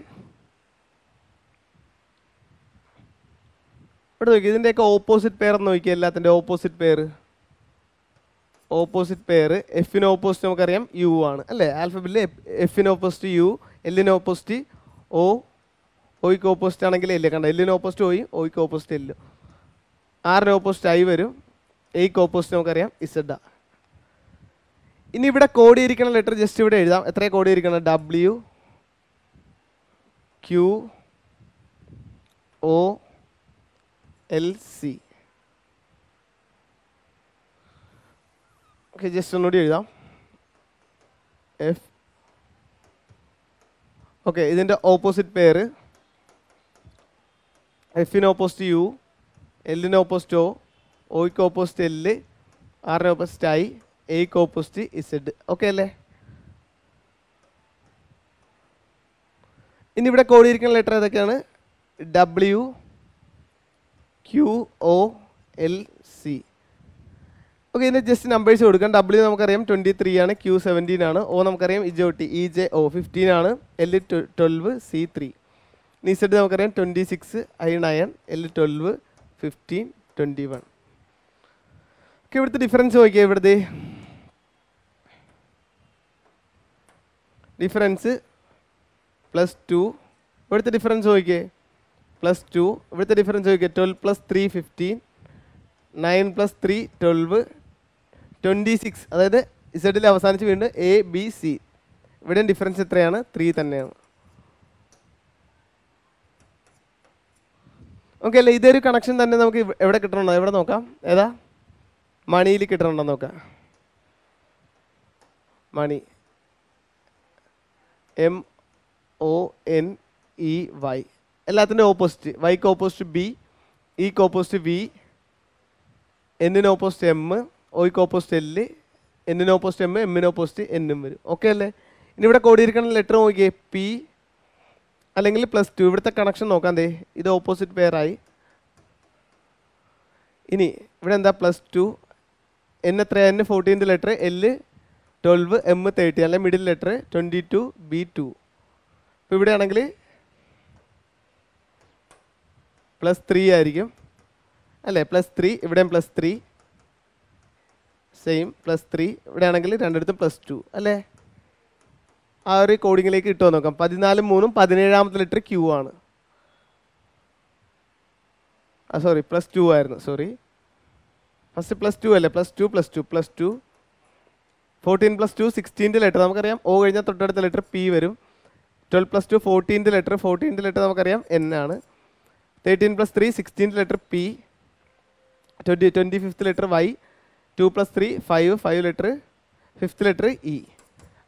ഇവിടെ നോക്കി ഇതിൻ്റെയൊക്കെ ഓപ്പോസിറ്റ് പെയർ എന്ന് നോക്കി എല്ലാത്തിൻ്റെ ഓപ്പോസിറ്റ് പെയർ ഓപ്പോസിറ്റ് പെയർ എഫിന് ഓപ്പോസിറ്റ് നമുക്കറിയാം യു ആണ് അല്ലേ ആൽഫബറ്റിൽ എഫിന് ഓപ്പോസിറ്റ് യു എല്ലിന് ഓപ്പോസിറ്റ് ഒ ഒയ്ക്ക് ഓപ്പോസിറ്റ് ആണെങ്കിൽ എല്ല് കണ്ട എല്ലിന് ഓപ്പോസിറ്റ് ഒയ് ഒയ്ക്ക് ഓപ്പോസിറ്റ് എല്ല് ആറിന് ഓപ്പോസിറ്റ് ഐ വരും എയ്ക്ക് ഓപ്പോസിറ്റ് നമുക്കറിയാം ഇസഡ ഇനി ഇവിടെ കോടിയിരിക്കണ ലെറ്റർ ജസ്റ്റ് ഇവിടെ എഴുതാം എത്ര കോടിയിരിക്കണം W Q O L C okay just ഒന്നുകൂടി എഴുതാം എഫ് ഓക്കെ ഇതിൻ്റെ ഓപ്പോസിറ്റ് പേര് എഫിന് ഓപ്പോസിറ്റ് യു എല്ലിന് ഓപ്പോസിറ്റ് ഒ ഒയ്ക്ക് ഓപ്പോസിറ്റ് എല്ല് ആറിന് ഓപ്പോസിറ്റ് ഐ എയ്ക്ക് ഓപ്പോസിറ്റ് ഇസെഡ് ഓക്കെ അല്ലേ ഇനി ഇവിടെ കോടിയിരിക്കുന്ന ലെറ്റർ ഏതൊക്കെയാണ് W Q O L okay ഇതിന് ജസ്റ്റ് നമ്പേഴ്സ് കൊടുക്കാം ഡബ്ല്യൂ നമുക്കറിയാം ട്വൻറ്റി ത്രീ ആണ് ക്യൂ സെവൻറ്റീൻ ആണ് ഓ നമുക്കറിയാം T E J O fifteen ആണ് എൽ ട്വൽവ് സി ത്രീ നീസെഡ് നമുക്കറിയാം twenty six I nine L twelve fifteen twenty one okay ഇവിടുത്തെ difference നോക്കിയാൽ ഇവിടുത്തെ ഡിഫറൻസ് പ്ലസ് ടു ഇവിടുത്തെ ഡിഫറൻസ് നോക്കിയേ പ്ലസ് ടു ഇവിടുത്തെ ഡിഫറൻസ് നോക്കിയേ twelve plus three fifteen nine plus three twelve twenty six അതായത് ഇസഡിൽ അവസാനിച്ച് വീണ്ടും എ ബി സി ഇവിടെയും ഡിഫറൻസ് എത്രയാണ് ത്രീ തന്നെയാണ് ഓക്കെ അല്ലേ ഇതൊരു കണക്ഷൻ തന്നെ നമുക്ക് എവിടെ കിട്ടണോ എവിടെ നോക്കാം ഏതാ മണിയിൽ കിട്ടണോ നോക്കാം money M O N E Y എല്ലാത്തിൻ്റെ ഓപ്പോസിറ്റ് വൈക്ക് ഓപ്പോസിറ്റ് ബി ഇക്ക് ഓപ്പോസിറ്റ് വി എന്നിന് ഓപ്പോസിറ്റ് എം ഒയ്ക്ക് ഓപ്പോസിറ്റ് എല്ല് എന്നിന് ഓപ്പോസിറ്റ് എം എമ്മിന് ഓപ്പോസിറ്റ് എന്നും വരും ഓക്കെ അല്ലേ ഇനി ഇവിടെ കോടിയിരിക്കണ ലെറ്റർ നോക്കിയേ പി അല്ലെങ്കിൽ പ്ലസ് ടു ഇവിടുത്തെ കണക്ഷൻ നോക്കാം ദേ ഇത് ഓപ്പോസിറ്റ് പെയറായി ഇനി ഇവിടെ എന്താ പ്ലസ് ടു എൻ എത്ര എൻ ഫോർട്ടീൻ്റെ letter L twelve M thirty അല്ലെ middle letter twenty two B two ഇപ്പോൾ ഇവിടെയാണെങ്കിൽ പ്ലസ് ത്രീ ആയിരിക്കും അല്ലേ പ്ലസ് ത്രീ ഇവിടെയും plus three same plus three ഇവിടെ ആണെങ്കിൽ രണ്ടിടത്തും പ്ലസ് ടു അല്ലേ ആ ഒരു കോഡിങ്ങിലേക്ക് ഇട്ടു നോക്കാം പതിനാലും മൂന്നും പതിനേഴാമത്തെ ലിറ്റർ ക്യൂ ആണ് ആ സോറി പ്ലസ് ടു ആയിരുന്നു സോറി ഫസ്റ്റ് പ്ലസ് ടു അല്ലേ plus two plus two plus two fourteen plus two സിക്സ്റ്റീൻ്റെ ലെറ്റർ നമുക്കറിയാം ഓ കഴിഞ്ഞാൽ തൊട്ടടുത്ത ലെറ്റർ പി വരും ട്വൽവ് പ്ലസ് ടു ഫോർട്ടീൻ്റെ ലെറ്റർ ഫോർട്ടീൻ്റെ ലെറ്റർ നമുക്കറിയാം എൻ ആണ് തേർട്ടീൻ പ്ലസ് ത്രീ സിക്സ്റ്റീൻ്റെ letter P twenty twenty fifth letter Y two plus three five five letter fifth letter E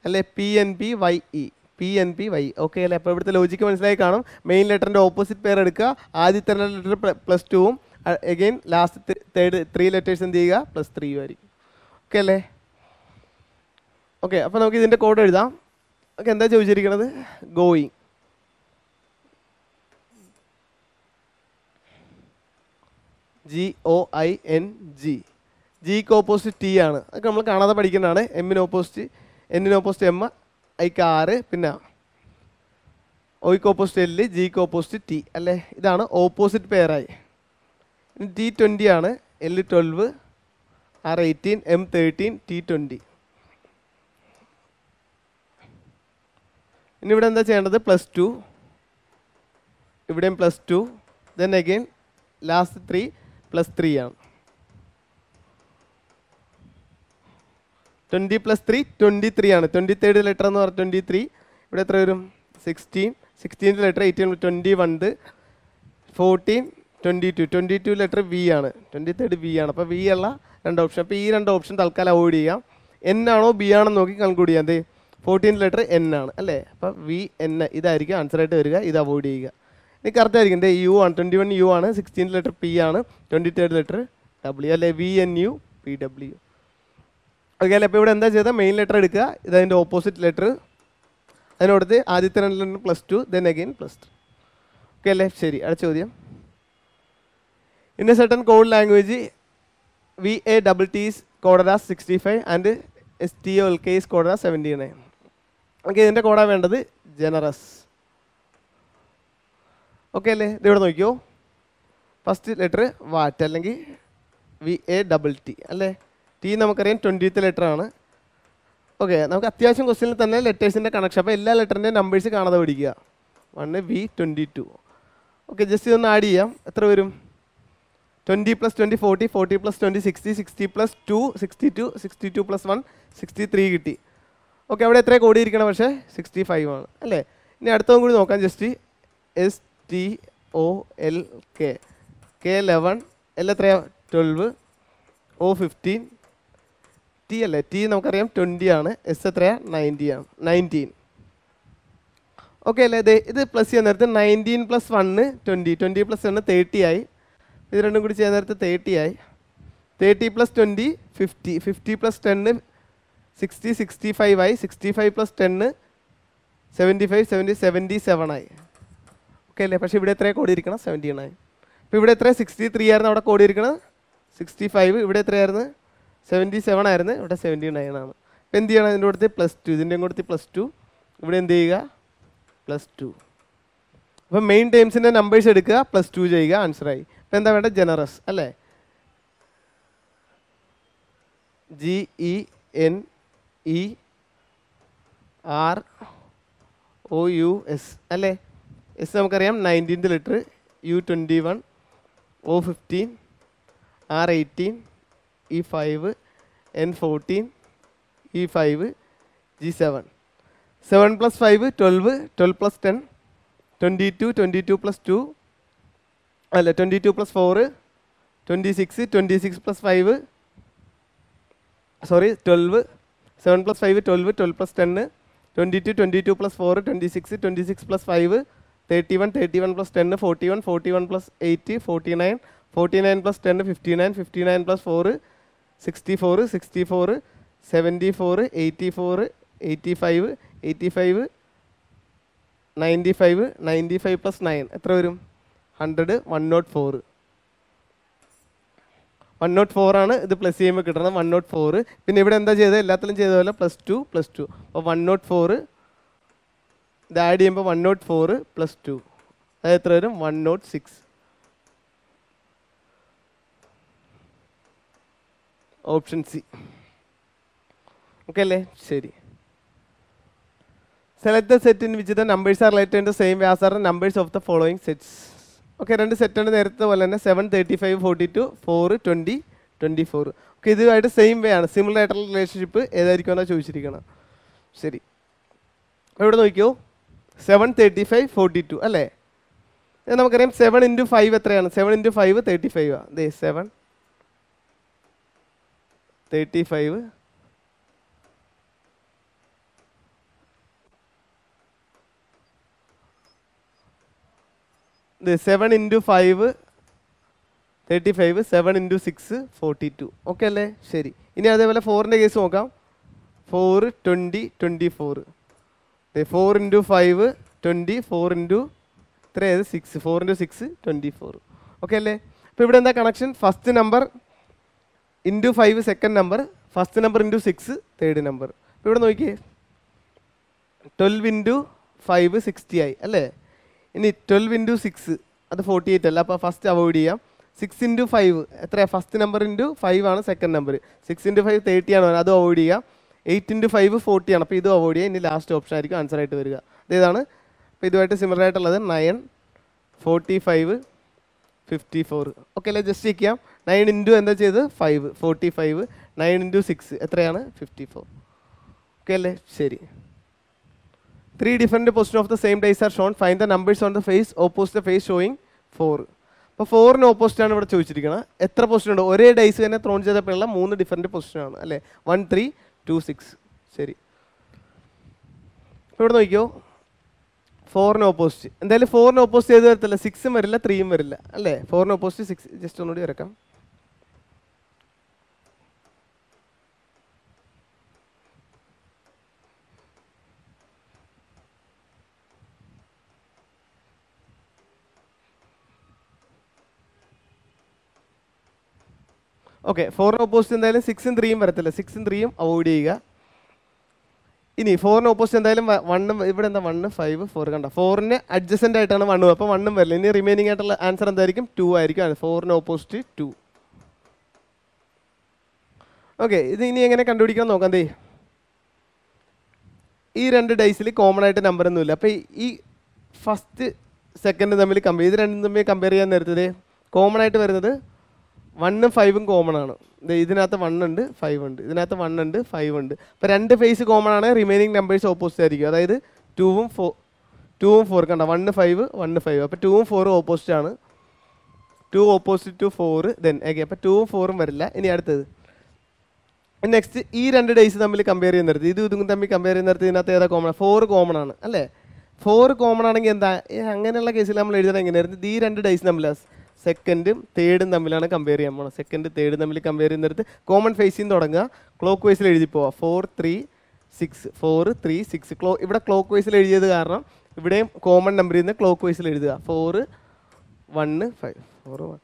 അല്ലേ P N P Y E P N P Y okay അല്ലേ അപ്പോൾ ഇവിടുത്തെ logic മനസ്സിലായി കാണും main ലെറ്ററിൻ്റെ opposite pair എടുക്കുക ആദ്യത്തെ letter plus ടുവും again last third three letters എന്ത് ചെയ്യുക പ്ലസ് ത്രീ ആയിരിക്കും ഓക്കെ അല്ലേ ഓക്കെ അപ്പോൾ നമുക്ക് ഇതിൻ്റെ കോഡ് എഴുതാം ഓക്കെ എന്താ ചോദിച്ചിരിക്കുന്നത് going G O I N G ജിക്ക് ഓപ്പോസിറ്റ് ടി ആണ് അതൊക്കെ നമ്മൾ കാണാതെ പഠിക്കുന്നതാണ് എമ്മിന് ഓപ്പോസിറ്റ് എന്നിന് ഓപ്പോസിറ്റ് എം ഐക്ക് ആറ് പിന്നെ ഒയ്ക്ക് ഓപ്പോസിറ്റ് എല്ല് ജിക്ക് ഓപ്പോസിറ്റ് ടി അല്ലേ ഇതാണ് ഓപ്പോസിറ്റ് പെയറായി ടി ട്വൻ്റി ആണ് L twelve R eighteen M thirteen T twenty ഇനി ഇവിടെ എന്താ ചെയ്യേണ്ടത് പ്ലസ് ടു ഇവിടെയും plus two then again last three plus three ആണ് twenty plus three twenty three ആണ് ട്വൻറ്റി തേർഡ് ലെറ്റർ എന്ന് പറഞ്ഞാൽ ട്വൻറ്റി ത്രീ ഇവിടെ എത്ര വരും സിക്സ്റ്റീൻ സിക്സ്റ്റീൻ്റെ ലെറ്റർ എയ്റ്റീൻ ട്വൻറ്റി വൺത് fourteen twenty two twenty two letter V ആണ് ട്വൻറ്റി തേർഡ് വി ആണ് അപ്പോൾ വി ഉള്ള രണ്ട് ഓപ്ഷൻ അപ്പോൾ ഈ രണ്ട് ഓപ്ഷൻ തൽക്കാലം അവോയ്ഡ് ചെയ്യാം എൻ ആണോ ബി ആണോ നോക്കി കൺക്ലൂഡ് ചെയ്യാം അതെ ഫോർട്ടീൻ ലെറ്റർ എൻ ആണ് അല്ലേ അപ്പോൾ വി എൻ ഇതായിരിക്കും ആൻസറായിട്ട് വരിക ഇത് അവോയ്ഡ് ചെയ്യുക ഇനി കറക്റ്റ് ആയിരിക്കും എൻ്റെ യു ആണ് ട്വൻറ്റി വൺ യു ആണ് സിക്സ്റ്റീൻ ലെറ്റർ പി ആണ് ട്വൻറ്റി തേർഡ് ലെറ്റർ ഡബ്ല്യു അല്ലേ V N U P W okay അപ്പോൾ ഇവിടെ എന്താ ചെയ്താൽ മെയിൻ ലെറ്റർ എടുക്കുക ഇതതിൻ്റെ ഓപ്പോസിറ്റ് ലെറ്റർ അതിനോടത്ത് ആദ്യത്തെ രണ്ട് plus two then again plus three okay അല്ലേ ശരി അടുത്ത ചോദ്യം in a certain code language V A double T is coded as sixty five and S T L K is coded as seventy nine okay ഇതിൻ്റെ കോഡാണ് വേണ്ടത് ജനറസ് ഓക്കെ അല്ലേ ഇതിവിടെ നോക്കിയോ ഫസ്റ്റ് ലെറ്റർ വാറ്റ് അല്ലെങ്കിൽ വി എ ഡബിൾ ടി അല്ലേ T നമുക്കറിയാം twentieth letter ആണ് ഓക്കെ നമുക്ക് അത്യാവശ്യം ക്വസ്റ്റ്യനിൽ തന്നെ ലെറ്റേഴ്സിൻ്റെ കണക്ഷൻ അപ്പോൾ എല്ലാ ലെറ്ററിൻ്റെയും നമ്പേഴ്സ് കാണാതെ പഠിക്കുക one V twenty two okay just ഇതൊന്ന് ആഡ് ചെയ്യാം എത്ര വരും twenty plus twenty forty forty plus twenty sixty sixty plus two sixty two sixty two plus one sixty three കിട്ടി ഓക്കെ അവിടെ എത്ര കോടിയിരിക്കണം പക്ഷേ സിക്സ്റ്റി ഫൈവ് ആണ് അല്ലേ ഇനി അടുത്തതും കൂടി നോക്കാം just S T O L K K eleven L എത്രയാണ് ട്വൽവ് ഒ ഫിഫ്റ്റീൻ ടി അല്ലേ ടി നമുക്കറിയാം ട്വൻറ്റി ആണ് എസ് എത്രയാണ് നയൻറ്റി ആണ് നയൻറ്റീൻ ഓക്കെ അല്ലേ അതെ ഇത് പ്ലസ് ചെയ്യാൻ നേരത്തെ nineteen plus one twenty twenty plus one thirty ആയി ഇത് രണ്ടും കൂടി ചെയ്യാൻ നേരത്തെ തേർട്ടി ആയി thirty plus twenty fifty fifty plus ten sixty sixty five ആയി sixty five plus ten seventy five seventy seventy seven ആയി ഓക്കെ അല്ലേ പക്ഷേ ഇവിടെ എത്രയാണ് കോടിയിരിക്കണം സെവൻറ്റീൻ ആയി അപ്പോൾ ഇവിടെ എത്രയാണ് സിക്സ്റ്റി ത്രീ ആയിരുന്നു അവിടെ കോടിയിരിക്കണം സിക്സ്റ്റി ഫൈവ് ഇവിടെ എത്രയായിരുന്നു സെവൻറ്റി സെവൻ ആയിരുന്നു ഇവിടെ സെവൻറ്റി നയൻ ആണ് അപ്പോൾ എന്ത് ചെയ്യണം ഇതിൻ്റെ കൊടുത്ത് പ്ലസ് ടു ഇതിൻ്റെ കൊടുത്ത് പ്ലസ് ടു ഇവിടെ എന്ത് ചെയ്യുക പ്ലസ് ടു അപ്പം മെയിൻ ടേംസിൻ്റെ നമ്പേഴ്സ് എടുക്കുക പ്ലസ് ടു ചെയ്യുക ആൻസറായി അപ്പോൾ എന്താ വേണ്ടത് ജനറസ് അല്ലേ G E N E R O U S അല്ലേ എസ് നമുക്കറിയാം nineteenth letter U twenty one O fifteen R eighteen E five N fourteen E five G seven seven plus five twelve twelve plus ten twenty two twenty two plus two അല്ല twenty two plus four twenty six twenty six plus five sorry twelve seven plus five twelve twelve plus ten twenty two twenty two plus four twenty six twenty six plus five thirty one thirty one plus ten forty one forty one plus eight forty nine forty nine plus ten fifty nine fifty nine plus four sixty four sixty four seventy four eighty four eighty five eighty five ninety five ninety five plus nine എത്ര വരും hundred one naught four one naught four ആണ് ഇത് plus ചെയ്യുമ്പോൾ കിട്ടുന്നത് one naught four പിന്നെ ഇവിടെ എന്താ ചെയ്തത് എല്ലാത്തിലും ചെയ്ത പോലെ പ്ലസ് ടു പ്ലസ് ടു അപ്പോൾ വൺ നോട്ട് ഫോർ ഇത് ആഡ് ചെയ്യുമ്പോൾ one naught oh four plus two അതായത് എത്ര വരും one naught six option C okay അല്ലേ ശരി select the set in which the numbers are related in the same way as are numbers of the following sets okay രണ്ട് സെറ്റാണ് നേരത്തെ പോലെ തന്നെ seven thirty five forty two four twenty twenty four okay ഇതുമായിട്ട് same വേ ആണ് similar ആയിട്ടുള്ള relationship ഏതായിരിക്കും ഏതായിരിക്കുമെന്നാണ് ചോദിച്ചിരിക്കണം ശരി എവിടെ നോക്കിയോ seven thirty five forty two അല്ലേ നമുക്കറിയാം സെവൻ ഇൻറ്റു ഫൈവ് എത്രയാണ് seven into five thirty five ആണ് ദേ seven thirty five seven into five thirty five seven into six forty two okay അല്ലേ ശരി ഇനി അതേപോലെ ഫോറിൻ്റെ കേസ് നോക്കാം four twenty twenty four four into five twenty four into ഇത്രയത് six four into six twenty four okay അല്ലേ അപ്പോൾ ഇവിടെ എന്താ connection first number into five second number first number into six third number അപ്പോൾ ഇവിടെ നോക്കിയേ twelve into five sixty ആയി അല്ലേ ഇനി ട്വൽവ് ഇൻറ്റു സിക്സ് അത് ഫോർട്ടി എയ്റ്റ് അല്ല അപ്പോൾ ഫസ്റ്റ് അവോയ്ഡ് ചെയ്യാം സിക്സ് ഇൻറ്റു ഫൈവ് എത്രയാണ് ഫസ്റ്റ് നമ്പർ ഇൻറ്റു ഫൈവ് ആണ് second number six into five thirty ആണ് അത് അവോയ്ഡ് ചെയ്യാം എയ്റ്റ് ഇൻറ്റു ഫൈവ് ഫോർട്ടി ആണ് അപ്പോൾ ഇത് അവോയ്ഡ് ചെയ്യുക ഇനി ലാസ്റ്റ് ഓപ്ഷൻ ആയിരിക്കും ആൻസർ ആയിട്ട് വരിക അതേതാണ് അപ്പോൾ ഇതുമായിട്ട് സിമിലർ ആയിട്ടുള്ളത് nine forty five fifty four okay അല്ലേ ജസ്റ്റ് ചെക്ക് ചെയ്യാം നയൻ ഇൻറ്റു എന്താ ചെയ്ത് five forty five nine into six എത്രയാണ് ഫിഫ്റ്റി ഫോർ ഓക്കെ അല്ലേ ശരി three different position of the same dice are shown find the numbers on the face opposite the face showing four അപ്പോൾ ഫോറിന് ഓപ്പോസിറ്റാണ് ഇവിടെ ചോദിച്ചിരിക്കുന്നത് എത്ര പൊസിഷൻ ഉണ്ട് ഒരേ ഡൈസ് തന്നെ ത്രോൺ ചെയ്തപ്പോഴുള്ള മൂന്ന് ഡിഫറെൻറ്റ് പൊസിഷനാണ് അല്ലേ വൺ ത്രീ ടു സിക്സ് ശരി ഇപ്പോൾ ഇവിടെ നോക്കിയോ ഫോറിന് ഓപ്പോസിറ്റ് എന്തായാലും ഫോറിന് ഓപ്പോസിറ്റ് ചെയ്ത് വരത്തില്ല സിക്സും വരില്ല ത്രീയും വരില്ല അല്ലേ ഫോറിന് ഓപ്പോസിറ്റ് സിക്സ് ജസ്റ്റ് ഒന്നുകൂടി വരക്കാം ഓക്കെ ഫോറിന് ഓപ്പോസിറ്റ് എന്തായാലും സിക്സും ത്രീയും വരത്തില്ല സിക്സും ത്രീയും അവോയ്ഡ് ചെയ്യുക ഇനി ഫോറിന് ഓപ്പോസിറ്റ് എന്തായാലും വണ്ണും ഇവിടെ എന്താ വണ്ണ് ഫൈവ് ഫോർ കണ്ട ഫോറിന് അഡ്ജസ്റ്റൻ്റ് ആയിട്ടാണ് വണ്ണും അപ്പോൾ വണ്ണും വരില്ല ഇനി റിമൈനിങ് ആയിട്ടുള്ള ആൻസർ എന്തായിരിക്കും ടു ആയിരിക്കും ഫോറിന് ഓപ്പോസിറ്റ് ടു ഓക്കെ ഇത് ഇനി എങ്ങനെ കണ്ടുപിടിക്കാൻ നോക്കാം തേ ഈ രണ്ട് ഡേയ്സിൽ കോമൺ ആയിട്ട് നമ്പറൊന്നുമില്ല അപ്പോൾ ഈ ഫസ്റ്റ് സെക്കൻഡ് തമ്മിൽ കമ്പയർ ഇത് രണ്ടും തമ്മിൽ കമ്പയർ ചെയ്യാൻ നേരത്തേ കോമൺ ആയിട്ട് വരുന്നത് വണ്ണും ഫൈവും കോമൺ ആണ് ഇതിനകത്ത് വൺ ഉണ്ട് ഫൈവ് ഉണ്ട് ഇതിനകത്ത് വൺ ഉണ്ട് ഫൈവ് ഉണ്ട് അപ്പോൾ രണ്ട് ഫേസ് കോമൺ ആണ് റിമൈനിങ് നമ്പേഴ്സ് ഓപ്പോസിറ്റ് ആയിരിക്കും അതായത് ടൂവും ഫോ ടൂവും ഫോർ കണ്ട വണ്ണ് ഫൈവ് വണ്ണ് ഫൈവ് അപ്പോൾ ടൂവും ഫോറും ഓപ്പോസിറ്റ് ആണ് two opposite two four then okay അപ്പോൾ ടൂവും ഫോറും വരില്ല ഇനി അടുത്തത് നെക്സ്റ്റ് ഈ രണ്ട് ഡേയ്സ് തമ്മിൽ കമ്പയർ ചെയ്യുന്ന നിർത്തി ഇത് ഇതും തമ്മിൽ കമ്പയർ ചെയ്യുന്ന നിർത്തി ഇതിനകത്ത് ഏതാ കോമൺ ഫോർ കോമൺ ആണ് അല്ലേ ഫോർ കോമൺ ആണെങ്കിൽ എന്താ അങ്ങനെയുള്ള കേസിൽ നമ്മൾ എഴുതണം എങ്ങനെയായിരുന്നു ഈ രണ്ട് ഡേയ്സ് തമ്മിലാണ് സെക്കൻഡും തേർഡും തമ്മിലാണ് കമ്പയർ ചെയ്യാൻ പോകുന്നത് സെക്കൻഡ് തേർഡ് തമ്മിൽ കമ്പയർ ചെയ്യുന്നിടത്ത് കോമൺ ഫേസിൽ നിന്ന് തുടങ്ങുക ക്ലോക്ക് വൈസിൽ എഴുതി പോവുക four three six four three six clock ഇവിടെ ക്ലോക്ക് വൈസിൽ എഴുതിയത് കാരണം ഇവിടെയും കോമൺ നമ്പറിൽ നിന്ന് ക്ലോക്ക് വൈസിൽ എഴുതുക four one five four one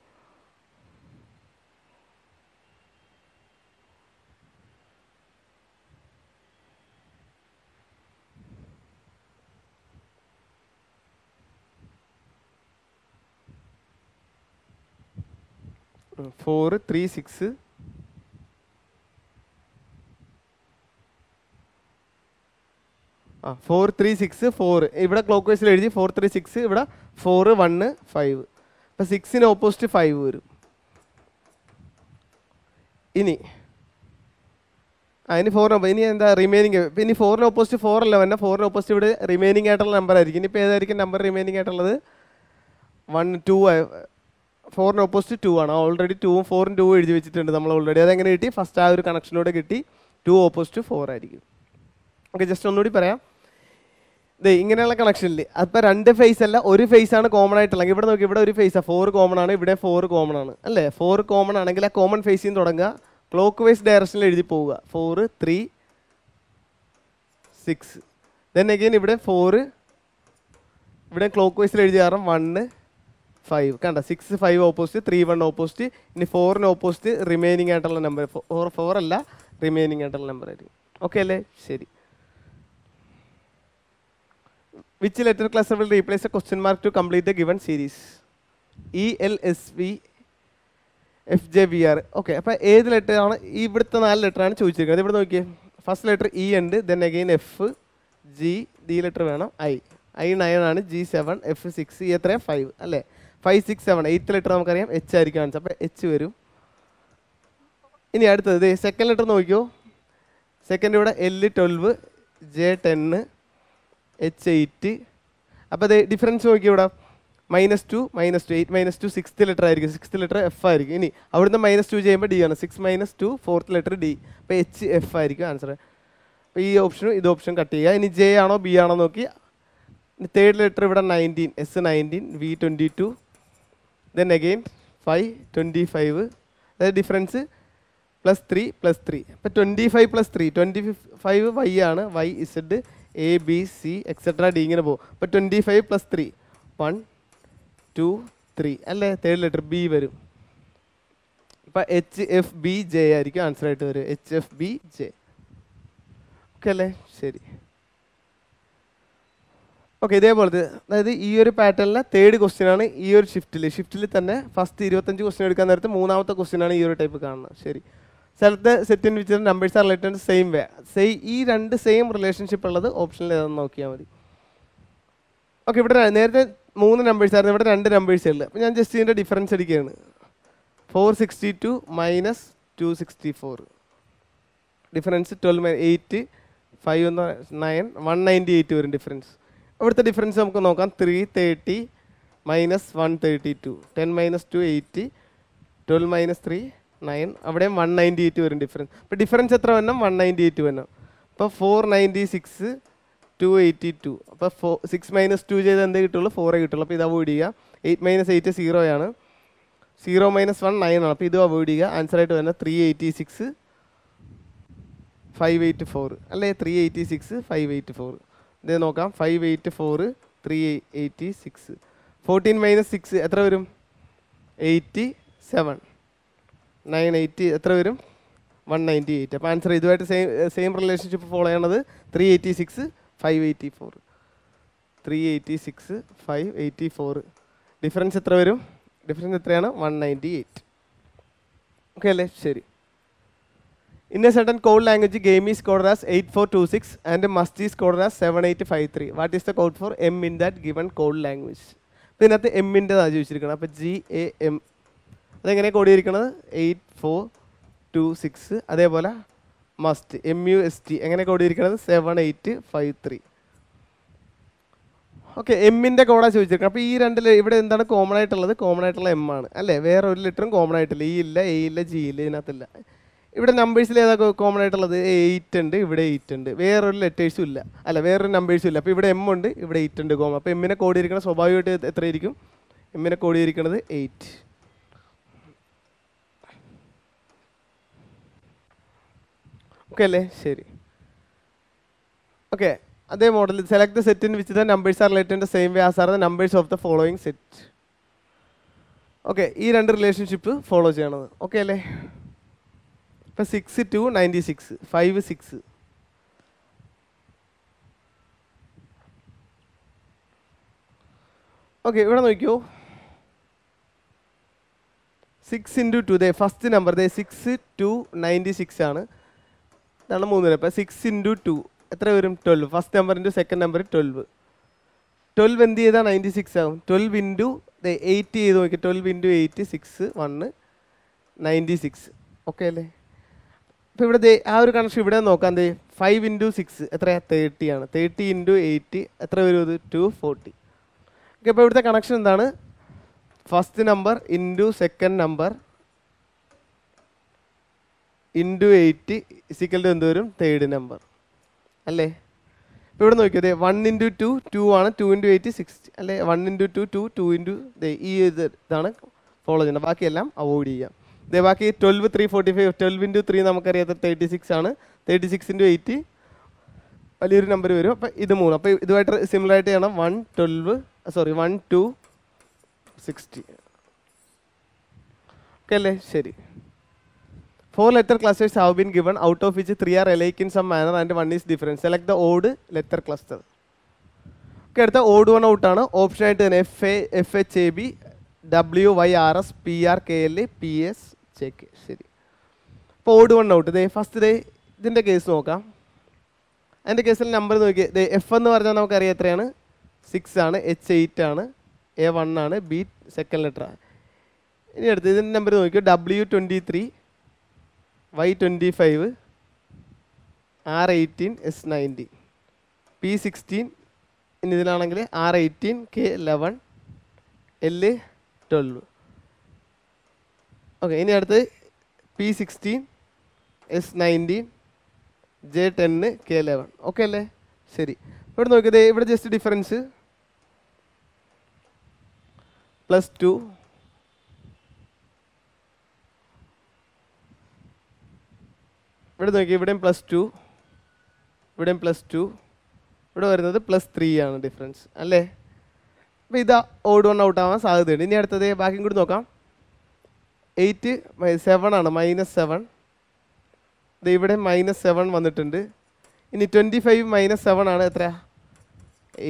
four three six ആ ഫോർ ത്രീ സിക്സ് ഫോർ ഇവിടെ ക്ലോക്ക് വൈസിൽ എഴുതി ഫോർ ത്രീ സിക്സ് ഇവിടെ ഫോർ വണ്ണ് ഫൈവ് അപ്പം സിക്സിന് ഓപ്പോസിറ്റ് ഫൈവ് വരും ഇനി അതിന് ഫോറിന് ഇനി എന്താ റിമൈനിങ് ഇനി ഫോറിന് ഓപ്പോസിറ്റ് ഫോർ അല്ല വന്നെ ഫോറിന് ഓപ്പോസിറ്റ് ഇവിടെ റിമൈനിങ് ആയിട്ടുള്ള നമ്പർ ആയിരിക്കും ഇനിയിപ്പോൾ ഏതായിരിക്കും നമ്പർ റിമൈനിങ് ആയിട്ടുള്ളത് വൺ ടു ഫോറിന് ഓപ്പോസിറ്റ് ടു ആണ് ഓൾറെഡി ടൂവും ഫോറും ടൂവും എഴുതി വെച്ചിട്ടുണ്ട് നമ്മൾ ഓൾറെഡി അതെങ്ങനെ കിട്ടി ഫസ്റ്റ് ആ ഒരു കണക്ഷനിലൂടെ കിട്ടി ടു ഓപ്പോസിറ്റ് ഫോർ ആയിരിക്കും ഓക്കെ ജസ്റ്റ് ഒന്നുകൂടി പറയാം ദേ ഇങ്ങനെയുള്ള കണക്ഷനിൽ അപ്പോൾ രണ്ട് ഫേസ് അല്ല ഒരു ഫേസ് ആണ് കോമൺ ആയിട്ടുള്ളത് ഇവിടെ നോക്കി ഇവിടെ ഒരു ഫേസാണ് ഫോർ കോമൺ ആണ് ഇവിടെ ഫോർ കോമൺ ആണ് അല്ലേ ഫോർ കോമൺ ആണെങ്കിൽ ആ കോമൺ ഫേസിൽ നിന്ന് തുടങ്ങുക ക്ലോക്ക് വൈസ് ഡയറക്ഷനിൽ എഴുതി പോവുക four three six then again ഇവിടെ ഫോർ ഇവിടെ ക്ലോക്ക് വൈസിൽ എഴുതി കാരണം വണ്ണ് ഫൈവ് കണ്ട six five opposite three one opposite ഇനി ഫോറിന് ഓപ്പോസിറ്റ് റിമൈനിങ് ആയിട്ടുള്ള നമ്പർ ഫോർ ഫോർ അല്ല റിമൈനിങ് ആയിട്ടുള്ള നമ്പർ ആയിരിക്കും ഓക്കെ അല്ലേ ശരി which letter cluster will replace a question mark to complete the given series E L S V F J V R okay അപ്പോൾ ഏത് ലെറ്ററാണ് ഈ ഇവിടുത്തെ നാല് ലെറ്ററാണ് ചോദിച്ചിരിക്കുന്നത് ഇവിടെ നോക്കിയേ ഫസ്റ്റ് ലെറ്റർ ഇ ഉണ്ട് then again F G D letter വേണം ഐ ഐ നയൻ ആണ് ജി സെവൻ എഫ് സിക്സ് എത്രയാണ് ഫൈവ് അല്ലേ five six seven eighth letter നമുക്കറിയാം എച്ച് ആയിരിക്കും ആൻസർ അപ്പോൾ എച്ച് വരും ഇനി അടുത്തത് ഇതേ സെക്കൻഡ് ലെറ്റർ നോക്കിയോ സെക്കൻഡ് ഇവിടെ L twelve J ten H eight അപ്പം അത് ഡിഫറൻസ് നോക്കിയോ ഇവിടെ minus two minus two eight minus two six letter ആയിരിക്കും സിക്സ് ലെറ്റർ എഫ് ആയിരിക്കും ഇനി അവിടുന്ന് മൈനസ് ടു ചെയ്യുമ്പോൾ ഡി ആണ് six minus two fourth letter D അപ്പോൾ എച്ച് എഫ് ആയിരിക്കും ആൻസർ അപ്പോൾ ഈ ഓപ്ഷനും ഇത് ഓപ്ഷൻ കട്ട് ചെയ്യുക ഇനി ജെ ആണോ ബി ആണോ നോക്കി തേർഡ് ലെറ്റർ ഇവിടെ nineteen S nineteen V twenty two then again 5, 25, the difference plus three plus three അപ്പോൾ twenty five plus three twenty five Y ആണ് Y Z A B C etcetera D ഇങ്ങനെ പോകും അപ്പോൾ twenty five plus three one two three അല്ലേ third letter B വരും ഇപ്പം H F B J ആയിരിക്കും answer ആയിട്ട് വരും H F B J okay അല്ലേ ശരി ഓക്കെ ഇതേപോലെ അതായത് ഈ ഒരു പാറ്റേണിലെ തേർഡ് ക്വസ്റ്റ്യൻ ആണ് ഈ ഒരു ഷിഫ്റ്റിൽ ഷിഫ്റ്റിൽ തന്നെ ഫസ്റ്റ് ഇരുപത്തഞ്ച് ക്വസ്റ്റ്യൻ എടുക്കാൻ നേരത്ത് മൂന്നാമത്തെ ക്വസ്റ്റ്യൻ ആണ് ഈ ഒരു ടൈപ്പ് കാണുന്നത് ശരി സ്ഥലത്ത് set set in which numbers are related same way same ഈ രണ്ട് സെയിം റിലേഷൻഷിപ്പ് ഉള്ളത് ഓപ്ഷനിൽ ഏതാണെന്ന് നോക്കിയാൽ മതി ഓക്കെ ഇവിടെ നേരത്തെ മൂന്ന് നമ്പേഴ്സ് ആയിരുന്നു ഇവിടെ രണ്ട് നമ്പേഴ്സ് ഉള്ളത് അപ്പോൾ ഞാൻ ജസ്റ്റ് ഇതിൻ്റെ ഡിഫറൻസ് എടുക്കുകയാണ് four sixty two minus two sixty four difference twelve eight five എന്ന് നയൻ വൺ നയൻറ്റി എയ്റ്റ് വരും ഡിഫറൻസ് അവിടുത്തെ ഡിഫറൻസ് നമുക്ക് നോക്കാം three thirty minus one thirty two ten minus two eighty twelve minus three nine അവിടെയും one ninety eight വരും difference അപ്പോൾ difference എത്ര വരണം വൺ നയൻറ്റി എയ്റ്റ് വരണം അപ്പോൾ four ninety six two eighty two അപ്പോൾ ഫോ സിക്സ് മൈനസ് ടു ചെയ്ത് എന്തേ കിട്ടുള്ളൂ ഫോറേ കിട്ടുള്ളൂ അപ്പോൾ ഇത് അവോയ്ഡ് ചെയ്യുക എയ്റ്റ് മൈനസ് എയ്റ്റ് സീറോ ആണ് സീറോ മൈനസ് വൺ നയൻ ആണ് അപ്പോൾ ഇത് അവോയ്ഡ് ചെയ്യുക ആൻസറായിട്ട് വന്നാൽ three eighty six five eight four അല്ലേ three eighty six five eight four ഇത് നോക്കാം five eight four three eighty six fourteen minus six എത്ര വരും എയ്റ്റി സെവൻ നയൻ എയ്റ്റി എത്ര വരും വൺ നയൻറ്റി എയ്റ്റ് അപ്പോൾ ആൻസർ ഇതുമായിട്ട് സെയിം സെയിം റിലേഷൻഷിപ്പ് ഫോളോ ചെയ്യണത് three eighty six five eighty four three eighty six five eighty four difference എത്ര വരും difference എത്രയാണ് വൺ നയൻറ്റി എയ്റ്റ് ഓക്കെ അല്ലേ ശരി is code certain eight four two six and must 8426 code must seven eight five 7853. What is the code for M in that given code language അപ്പോൾ ഇതിനകത്ത് എമ്മിൻ്റെ അതാണ് ചോദിച്ചിരിക്കുന്നത് അപ്പോൾ ജി എ എം അതെങ്ങനെയാണ് code ചെയ്തിരിക്കുന്നത് എയ്റ്റ് ഫോർ ടു സിക്സ് അതേപോലെ must M U S T എങ്ങനെ കോഡ് ചെയ്തിരിക്കുന്നത് seven eight five three okay എമ്മിൻ്റെ കോഡാണ് ചോദിച്ചിരിക്കുന്നത് അപ്പോൾ ഈ രണ്ടിൽ ഇവിടെ എന്താണ് കോമൺ ആയിട്ടുള്ളത് കോമൺ ആയിട്ടുള്ള എം ആണ് അല്ലേ വേറെ ഒരു ലിറ്ററും കോമൺ ആയിട്ടില്ല ഈ e ഇല്ല എ ഇല്ല ജി ഇല്ല ഇതിനകത്തില്ല ഇവിടെ നമ്പേഴ്സിൽ ഏതാ കോമൺ ആയിട്ടുള്ളത് എയ്റ്റ് ഉണ്ട് ഇവിടെ എയ്റ്റ് ഉണ്ട് വേറൊരു ലെറ്റേഴ്സും ഇല്ല അല്ല വേറൊരു നമ്പേഴ്സും ഇല്ല അപ്പോൾ ഇവിടെ എം ഉണ്ട് ഇവിടെ എയ്റ്റ് ഉണ്ട് കോമ അപ്പോൾ എമ്മിനെ കോടിയിരിക്കണ സ്വാഭാവികമായിട്ട് എത്രയായിരിക്കും എമ്മിനെ കോടിയിരിക്കണത് എയ്റ്റ് ഓക്കെ അല്ലേ ശരി ഓക്കെ അതേ model select the set in which the numbers are related same way as are the numbers of the following set okay ഈ രണ്ട് റിലേഷൻഷിപ്പ് ഫോളോ ചെയ്യണത് ഓക്കെ അല്ലേ അപ്പം six two ninety six five six okay ഇവിടെ നോക്കിയോ six into two ദേ first number ദേ six two ninety six ആണ് ഇതാണ് മൂന്ന് അപ്പം സിക്സ് ഇൻറ്റു ടു എത്ര വരും twelve first number into second number twelve twelve എന്ത് ചെയ്താൽ നയൻറ്റി സിക്സ് ആകും ട്വൽവ് ഇൻറ്റു ദേ എയ്റ്റ് ചെയ്ത് നോക്കി twelve into eight six one ninety six okay അല്ലേ അപ്പോൾ ഇവിടെ ദേ ആ ഒരു കണക്ഷൻ ഇവിടെ നോക്കാം ദേ ഫൈവ് ഇൻറ്റു സിക്സ് എത്രയാണ് തേർട്ടി ആണ് തേർട്ടി ഇൻറ്റു എയ്റ്റ് എത്ര വരും ഇത് ടു ഫോർട്ടി ഓക്കെ അപ്പോൾ ഇവിടുത്തെ കണക്ഷൻ എന്താണ് first number into second number into eight is equal to എന്ത് വരും തേർഡ് നമ്പർ അല്ലേ ഇപ്പോൾ ഇവിടെ നോക്കിയത് വൺ ഇൻറ്റു ടു ടു ആണ് ടു ഇൻറ്റു എയ്റ്റ് സിക്സ് അല്ലേ one into two two two into ഈ ഇത് ഇതാണ് ഫോളോ ചെയ്യുന്നത് ബാക്കിയെല്ലാം അവോയ്ഡ് ചെയ്യാം ദേ ബാക്കി twelve three forty five twelve into three നമുക്കറിയാത്ത തേർട്ടി സിക്സ് ആണ് തേർട്ടി സിക്സ് ഇൻറ്റു എയ്റ്റി വലിയൊരു നമ്പർ വരും അപ്പോൾ ഇത് മൂന്ന് അപ്പോൾ ഇതുമായിട്ട് സിമിലറായിട്ട് ചെയ്യണം one twelve sorry one two sixty okay അല്ലേ ശരി four letter clusters have been given out of which three are alike in some manner and one is difference select the odd letter cluster okay അടുത്ത odd one ഔട്ടാണ് option ആയിട്ട് തന്നെ F A F H A B W Y R S P R K L P S ജെക്ക് ശരി അപ്പോൾ odd one out ദേ first ദേ ഇതിൻ്റെ കേസ് നോക്കാം അതിൻ്റെ കേസിൽ നമ്പർ നോക്കി ദേ എഫ് എന്ന് പറഞ്ഞാൽ നമുക്കറിയാം എത്രയാണ് സിക്സ് ആണ് എച്ച് എയ്റ്റ് ആണ് എ വൺ ആണ് ബി സെക്കൻഡ് ലെറ്റർ ആണ് ഇനി അടുത്ത് ഇതിൻ്റെ നമ്പർ നോക്കിയോ W twenty three Y twenty five R eighteen S nineteen P sixteen ഇനി ഇതിലാണെങ്കിൽ R eighteen K eleven L twelve okay ഇനി അടുത്ത് P sixteen S nineteen J ten K eleven okay അല്ലേ ശരി ഇവിടെ നോക്കിയത് ഇവിടെ ജസ്റ്റ് ഡിഫറൻസ് പ്ലസ് ടു ഇവിടെ നോക്കി ഇവിടെയും പ്ലസ് ടു ഇവിടെയും പ്ലസ് ടു ഇവിടെ വരുന്നത് പ്ലസ് ത്രീ ആണ് ഡിഫറൻസ് അല്ലേ അപ്പോൾ ഇത് ഓട് വൺ ഔട്ട് ആവാൻ സാധ്യതയുണ്ട് ഇനി അടുത്തത് ബാക്കിയും കൂടി നോക്കാം എയ്റ്റ് സെവൻ ആണ് മൈനസ് സെവൻ ഇവിടെ മൈനസ് സെവൻ വന്നിട്ടുണ്ട് ഇനി ട്വൻറ്റി ഫൈവ് മൈനസ് സെവൻ ആണ് എത്ര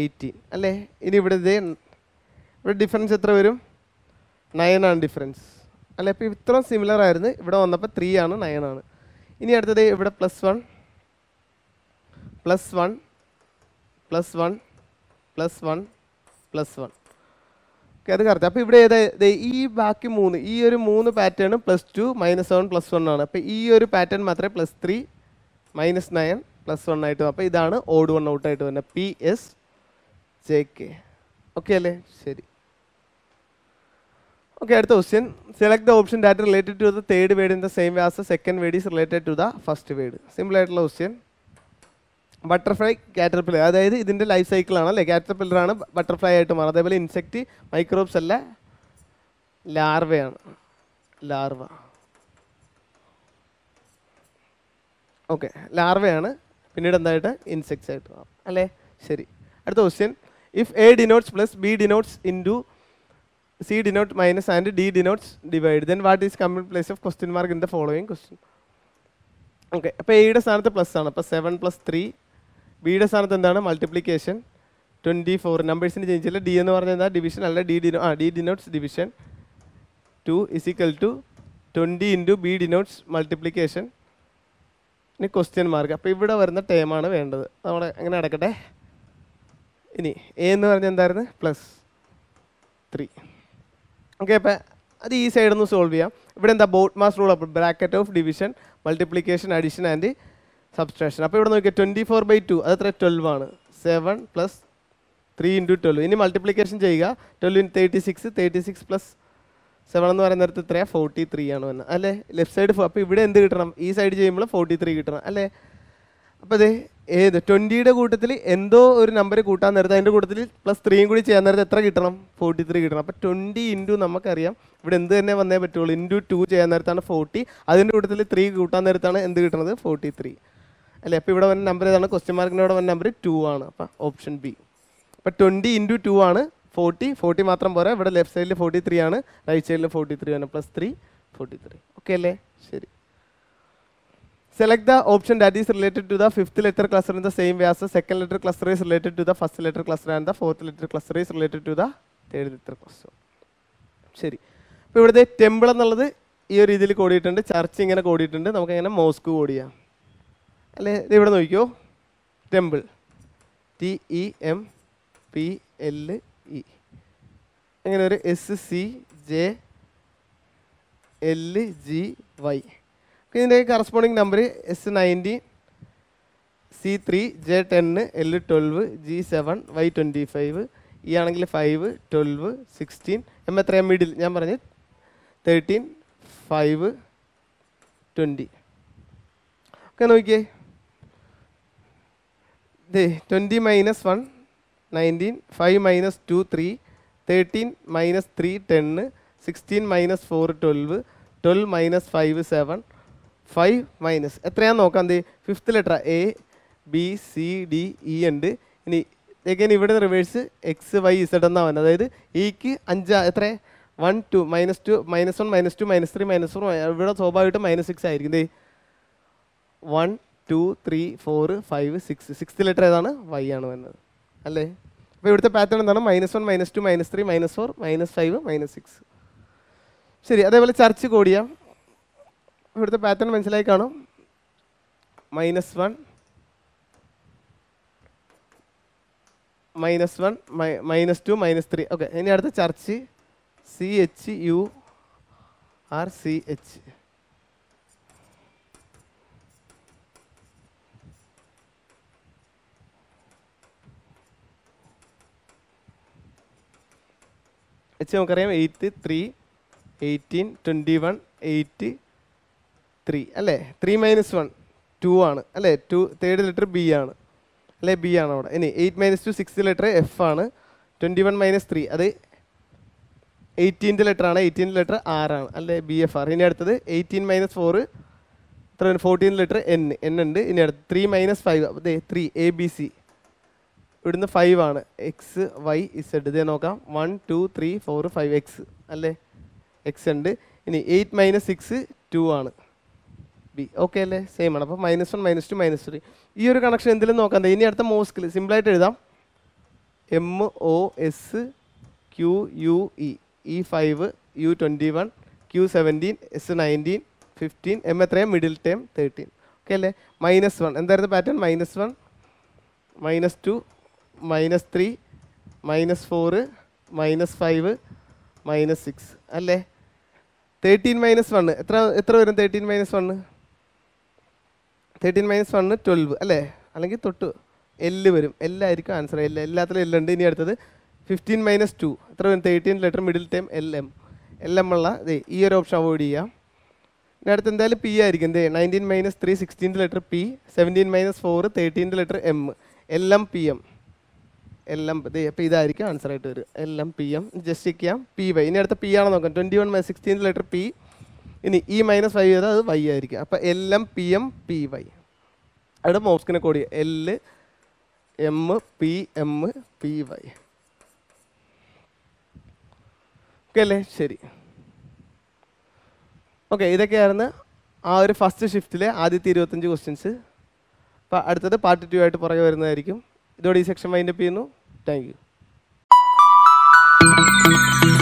എയ്റ്റീൻ അല്ലേ ഇനി ഇവിടെ ഇതേ ഇവിടെ ഡിഫറൻസ് എത്ര വരും നയൻ ആണ് ഡിഫറൻസ് അല്ലേ അപ്പോൾ ഇത്ര സിമിലർ ആയിരുന്നു ഇവിടെ വന്നപ്പോൾ ത്രീ ആണ് നയൻ ആണ് ഇനി അടുത്തത് ഇവിടെ plus one plus one plus one plus one plus one അത് കറക്റ്റ് അപ്പോൾ ഇവിടെ ഏതാ ഈ ബാക്കി മൂന്ന് ഈ ഒരു മൂന്ന് pattern plus two minus seven plus one ആണ് അപ്പോൾ ഈ ഒരു പാറ്റേൺ മാത്രമേ plus three minus nine plus one ആയിട്ട് അപ്പോൾ ഇതാണ് ഓട് വൺ ഔട്ടായിട്ട് വരുന്നത് P S J K okay അല്ലേ ശരി ഓക്കെ അടുത്ത question select the option that related to the third word in the same way as second word is related to the first word simple ആയിട്ടുള്ള question butterfly caterpillar അതായത് ഇതിൻ്റെ life സൈക്കിളാണ് അല്ലേ ആണ് butterfly ആയിട്ട് മാറുന്നത് അതേപോലെ ഇൻസെക്റ്റ് മൈക്രോബ്സ് അല്ല ലാർവയാണ് ലാർവ ഓക്കെ ലാർവയാണ് പിന്നീട് എന്തായിട്ട് ഇൻസെക്ട്സ് ആയിട്ട് മാറും അല്ലേ ശരി അടുത്ത question if A denotes plus B denotes into C denote minus and D denotes divide then what is coming place of question mark in the following question okay അപ്പോൾ എയുടെ സ്ഥാനത്ത് പ്ലസ് ആണ് അപ്പോൾ സെവൻ പ്ലസ് ത്രീ ബിയുടെ സ്ഥാനത്ത് എന്താണ് multiplication twenty four നമ്പേഴ്സിന് ചേഞ്ചില്ല ഡി എന്ന് പറഞ്ഞാൽ എന്താ ഡിവിഷൻ അല്ല ഡി ഡിനോ ആ D denotes division two is equal two twenty into B denotes multiplication ഇനി ക്വസ്റ്റ്യൻ മാർക്ക് അപ്പോൾ ഇവിടെ വരുന്ന ടേമാണ് വേണ്ടത് നമ്മൾ അങ്ങനെ അടക്കട്ടെ ഇനി എ എന്ന് പറഞ്ഞാൽ എന്തായിരുന്നു പ്ലസ് ത്രീ ഓക്കെ അപ്പം അത് ഈ സൈഡിൽ നിന്ന് സോൾവ് ചെയ്യാം ഇവിടെ എന്താ ബോട്ട് മാസ് റൂൾ അപ്പോൾ bracket of division multiplication addition and subtraction അപ്പോൾ ഇവിടെ നോക്കിയാൽ ട്വൻറ്റി ഫോർ ബൈ ടു അത് എത്ര ട്വൽവ് ആണ് seven plus three into twelve ഇനി മൾട്ടിപ്ലിക്കേഷൻ ചെയ്യുക twelve in thirty six thirty six plus seven എന്ന് നേരത്തെ ഇത്രയാണ് ഫോർട്ടി ത്രീ ആണ് വന്നത് അല്ലേ ലെഫ്റ്റ് സൈഡ് അപ്പോൾ ഇവിടെ എന്ത് കിട്ടണം ഈ സൈഡ് ചെയ്യുമ്പോൾ ഫോർട്ടി ത്രീ കിട്ടണം അല്ലേ അപ്പോൾ അതെ ഏത് ട്വൻറ്റിയുടെ കൂട്ടത്തിൽ എന്തോ ഒരു നമ്പർ കൂട്ടാൻ നേരത്തെ അതിൻ്റെ കൂട്ടത്തിൽ പ്ലസ് ത്രീയും കൂടി ചെയ്യാൻ നേരത്തെ എത്ര കിട്ടണം ഫോർട്ടി ത്രീ കിട്ടണം അപ്പോൾ ട്വൻറ്റി ഇൻറ്റു നമുക്കറിയാം ഇവിടെ എന്ത് തന്നെ വന്നേ പറ്റുള്ളൂ ഇൻറ്റു ടു ചെയ്യാൻ നേരത്താണ് ഫോർട്ടി അതിൻ്റെ കൂട്ടത്തിൽ ത്രീ കൂട്ടാൻ നേരത്താണ് എന്ത് കിട്ടുന്നത് ഫോർട്ടി ത്രീ അല്ലെ അപ്പോൾ ഇവിടെ വന്ന നമ്പർ ഏതാണ് ക്വസ്റ്റ്യൻ മാർക്കിൻ്റെ ഇവിടെ വന്ന നമ്പർ ടു ആണ് അപ്പോൾ ഓപ്ഷൻ ബി അപ്പോൾ ട്വൻറ്റി ഇൻറ്റു ടു ആണ് ഫോർട്ടി ഫോർട്ടി മാത്രം പോരാ ഇവിടെ ലെഫ്റ്റ് സൈഡിൽ ഫോർട്ടി ത്രീ ആണ് റൈറ്റ് സൈഡിൽ ഫോർട്ടി ത്രീ ആണ് plus three forty three okay അല്ലേ ശരി select the option that is related to the fifth letter cluster in the same way as second letter cluster is related to the first letter cluster and the fourth letter cluster is related to the third letter cluster ശരി അപ്പോൾ ഇവിടുത്തെ temple എന്നുള്ളത് ഈ ഒരു രീതിയിൽ കോടിയിട്ടുണ്ട് church ഇങ്ങനെ കോടിയിട്ടുണ്ട് അങ്ങനെ mosque കൂടിയാണ് അല്ലേ ഇവിടെ നോക്കിയോ temple T e e. E M P L E അങ്ങനെ ഒരു S C J L G Y ഇതിൻ്റെ corresponding number S nineteen C three J ten L twelve G seven Y twenty five E ആണെങ്കിൽ five twelve sixteen M എത്രയാണ് middle ഞാൻ പറഞ്ഞു thirteen five twenty ഒക്കെ നോക്കിയേ twenty minus one nineteen five minus two three thirteen minus three ten sixteen minus four twelve twelve minus five seven five minus എത്രയാണെന്ന് നോക്കാം എന്ത് fifth letter A B C D E ഉണ്ട് ഇനി again ഇവിടെ reverse X Y Z എന്നാ വന്നത് അതായത് ഇക്ക് അഞ്ച് എത്ര one two minus two minus one minus two minus three minus four ഇവിടെ സ്വാഭാവികമായിട്ട് മൈനസ് സിക്സ് ആയിരിക്കും ദേ one two three four five six six letter ഏതാണ് വൈ ആണ് വരുന്നത് അല്ലേ അപ്പോൾ ഇവിടുത്തെ പാറ്റേൺ എന്താണ് minus one minus two minus three minus four minus five minus six ശരി അതേപോലെ ചർച്ച് കോടിയാം ഇവിടുത്തെ പാറ്റേൺ മനസ്സിലായി കാണും minus one minus one minus two minus three okay ഇനി അടുത്ത church C H U R C H വെച്ച് നമുക്കറിയാം eight three eighteen twenty one eight three അല്ലേ ത്രീ മൈനസ് വൺ ടു ആണ് അല്ലേ ടു തേർഡ് ലെറ്റർ ബി ആണ് അല്ലേ B ആണ് അവിടെ ഇനി eight minus two six letter F ആണ് ട്വൻറ്റി വൺ മൈനസ് ത്രീ അത് എയ്റ്റീൻ്റെ ലെറ്റർ ആണ് എയ്റ്റീൻ്റെ ലെറ്റർ ആർ ആണ് അല്ലേ ബി എഫ് ആർ ഇനി അടുത്തത് എയ്റ്റീൻ മൈനസ് ഫോറ് ഇത്ര ഫോർട്ടീൻ ലെറ്റർ എൻ എൻ ഉണ്ട് ഇനി അടുത്ത് ത്രീ മൈനസ് ഫൈവ് അതെ ത്രീ എ ബി സി ഇവിടുന്ന് ഫൈവ് ആണ് എക്സ് വൈ ഇസെഡ് ഇതേ നോക്കാം one two three four five X അല്ലേ എക്സ് ഉണ്ട് ഇനി എയ്റ്റ് മൈനസ് സിക്സ് ടു ആണ് ബി ഓക്കെ അല്ലേ സെയിം ആണ് അപ്പോൾ minus one minus two minus three ഈ ഒരു കണക്ഷൻ എന്തെങ്കിലും നോക്കാം ഇനി അടുത്ത മോസ്കിൽ സിമ്പിളായിട്ട് എഴുതാം M O S Q U E E five U twenty one Q seventeen S nineteen fifteen M എത്രയും മിഡിൽ ടേം തേർട്ടീൻ ഓക്കെ അല്ലേ മൈനസ് വൺ എന്തായിരുന്നു pattern minus one minus two minus three minus four minus five minus six അല്ലേ thirteen minus one എത്ര എത്ര വരും thirteen minus one thirteen minus one twelve അല്ലേ അല്ലെങ്കിൽ തൊട്ട് എല്ല് വരും എല്ലായിരിക്കും ആൻസർ എല്ല് എല്ലാത്തിലും എല്ലുണ്ട് ഇനി അടുത്തത് ഫിഫ്റ്റീൻ മൈനസ് ടു എത്ര വരും thirteen letter middle time L M L M ഉള്ള ഈ ഒരു ഓപ്ഷൻ അവോയ്ഡ് ചെയ്യാം ഇനി അടുത്ത് എന്തായാലും പി ആയിരിക്കും എന്തേ നയൻറ്റീൻ മൈനസ് ത്രീ സിക്സ്റ്റീൻ്റെ letter P seventeen minus four തേർട്ടീൻ്റെ ലെറ്റർ എം എല്ലാം പി എം എല്ലാം അപ്പോൾ ഇതായിരിക്കും ആൻസർ ആയിട്ട് വരും എല്ലാം പി എം ജസ്റ്റ് ചെയ്യാം പി വൈ ഇനി അടുത്ത പി ആണെന്ന് നോക്കാം twenty one sixteen letter P ഇനി ഇ മൈനസ് ഫൈവ് ചെയ്താൽ അത് വൈ ആയിരിക്കും അപ്പം എല്ലാം പി എം പി വൈ അവിടെ മോസ്കിനെ കോടി L M P M P Y okay അല്ലേ ശരി ഓക്കെ ഇതൊക്കെയായിരുന്നു ആ ഒരു ഫസ്റ്റ് ഷിഫ്റ്റിലെ ആദ്യത്തെ ഇരുപത്തഞ്ച് ക്വസ്റ്റ്യൻസ് അപ്പം അടുത്തത് പാർട്ട് ടു ആയിട്ട് പുറകെ വരുന്നതായിരിക്കും ഇതോടെ ഈ സെക്ഷൻ വൈൻഡപ്പ് ചെയ്യുന്നു Thank you.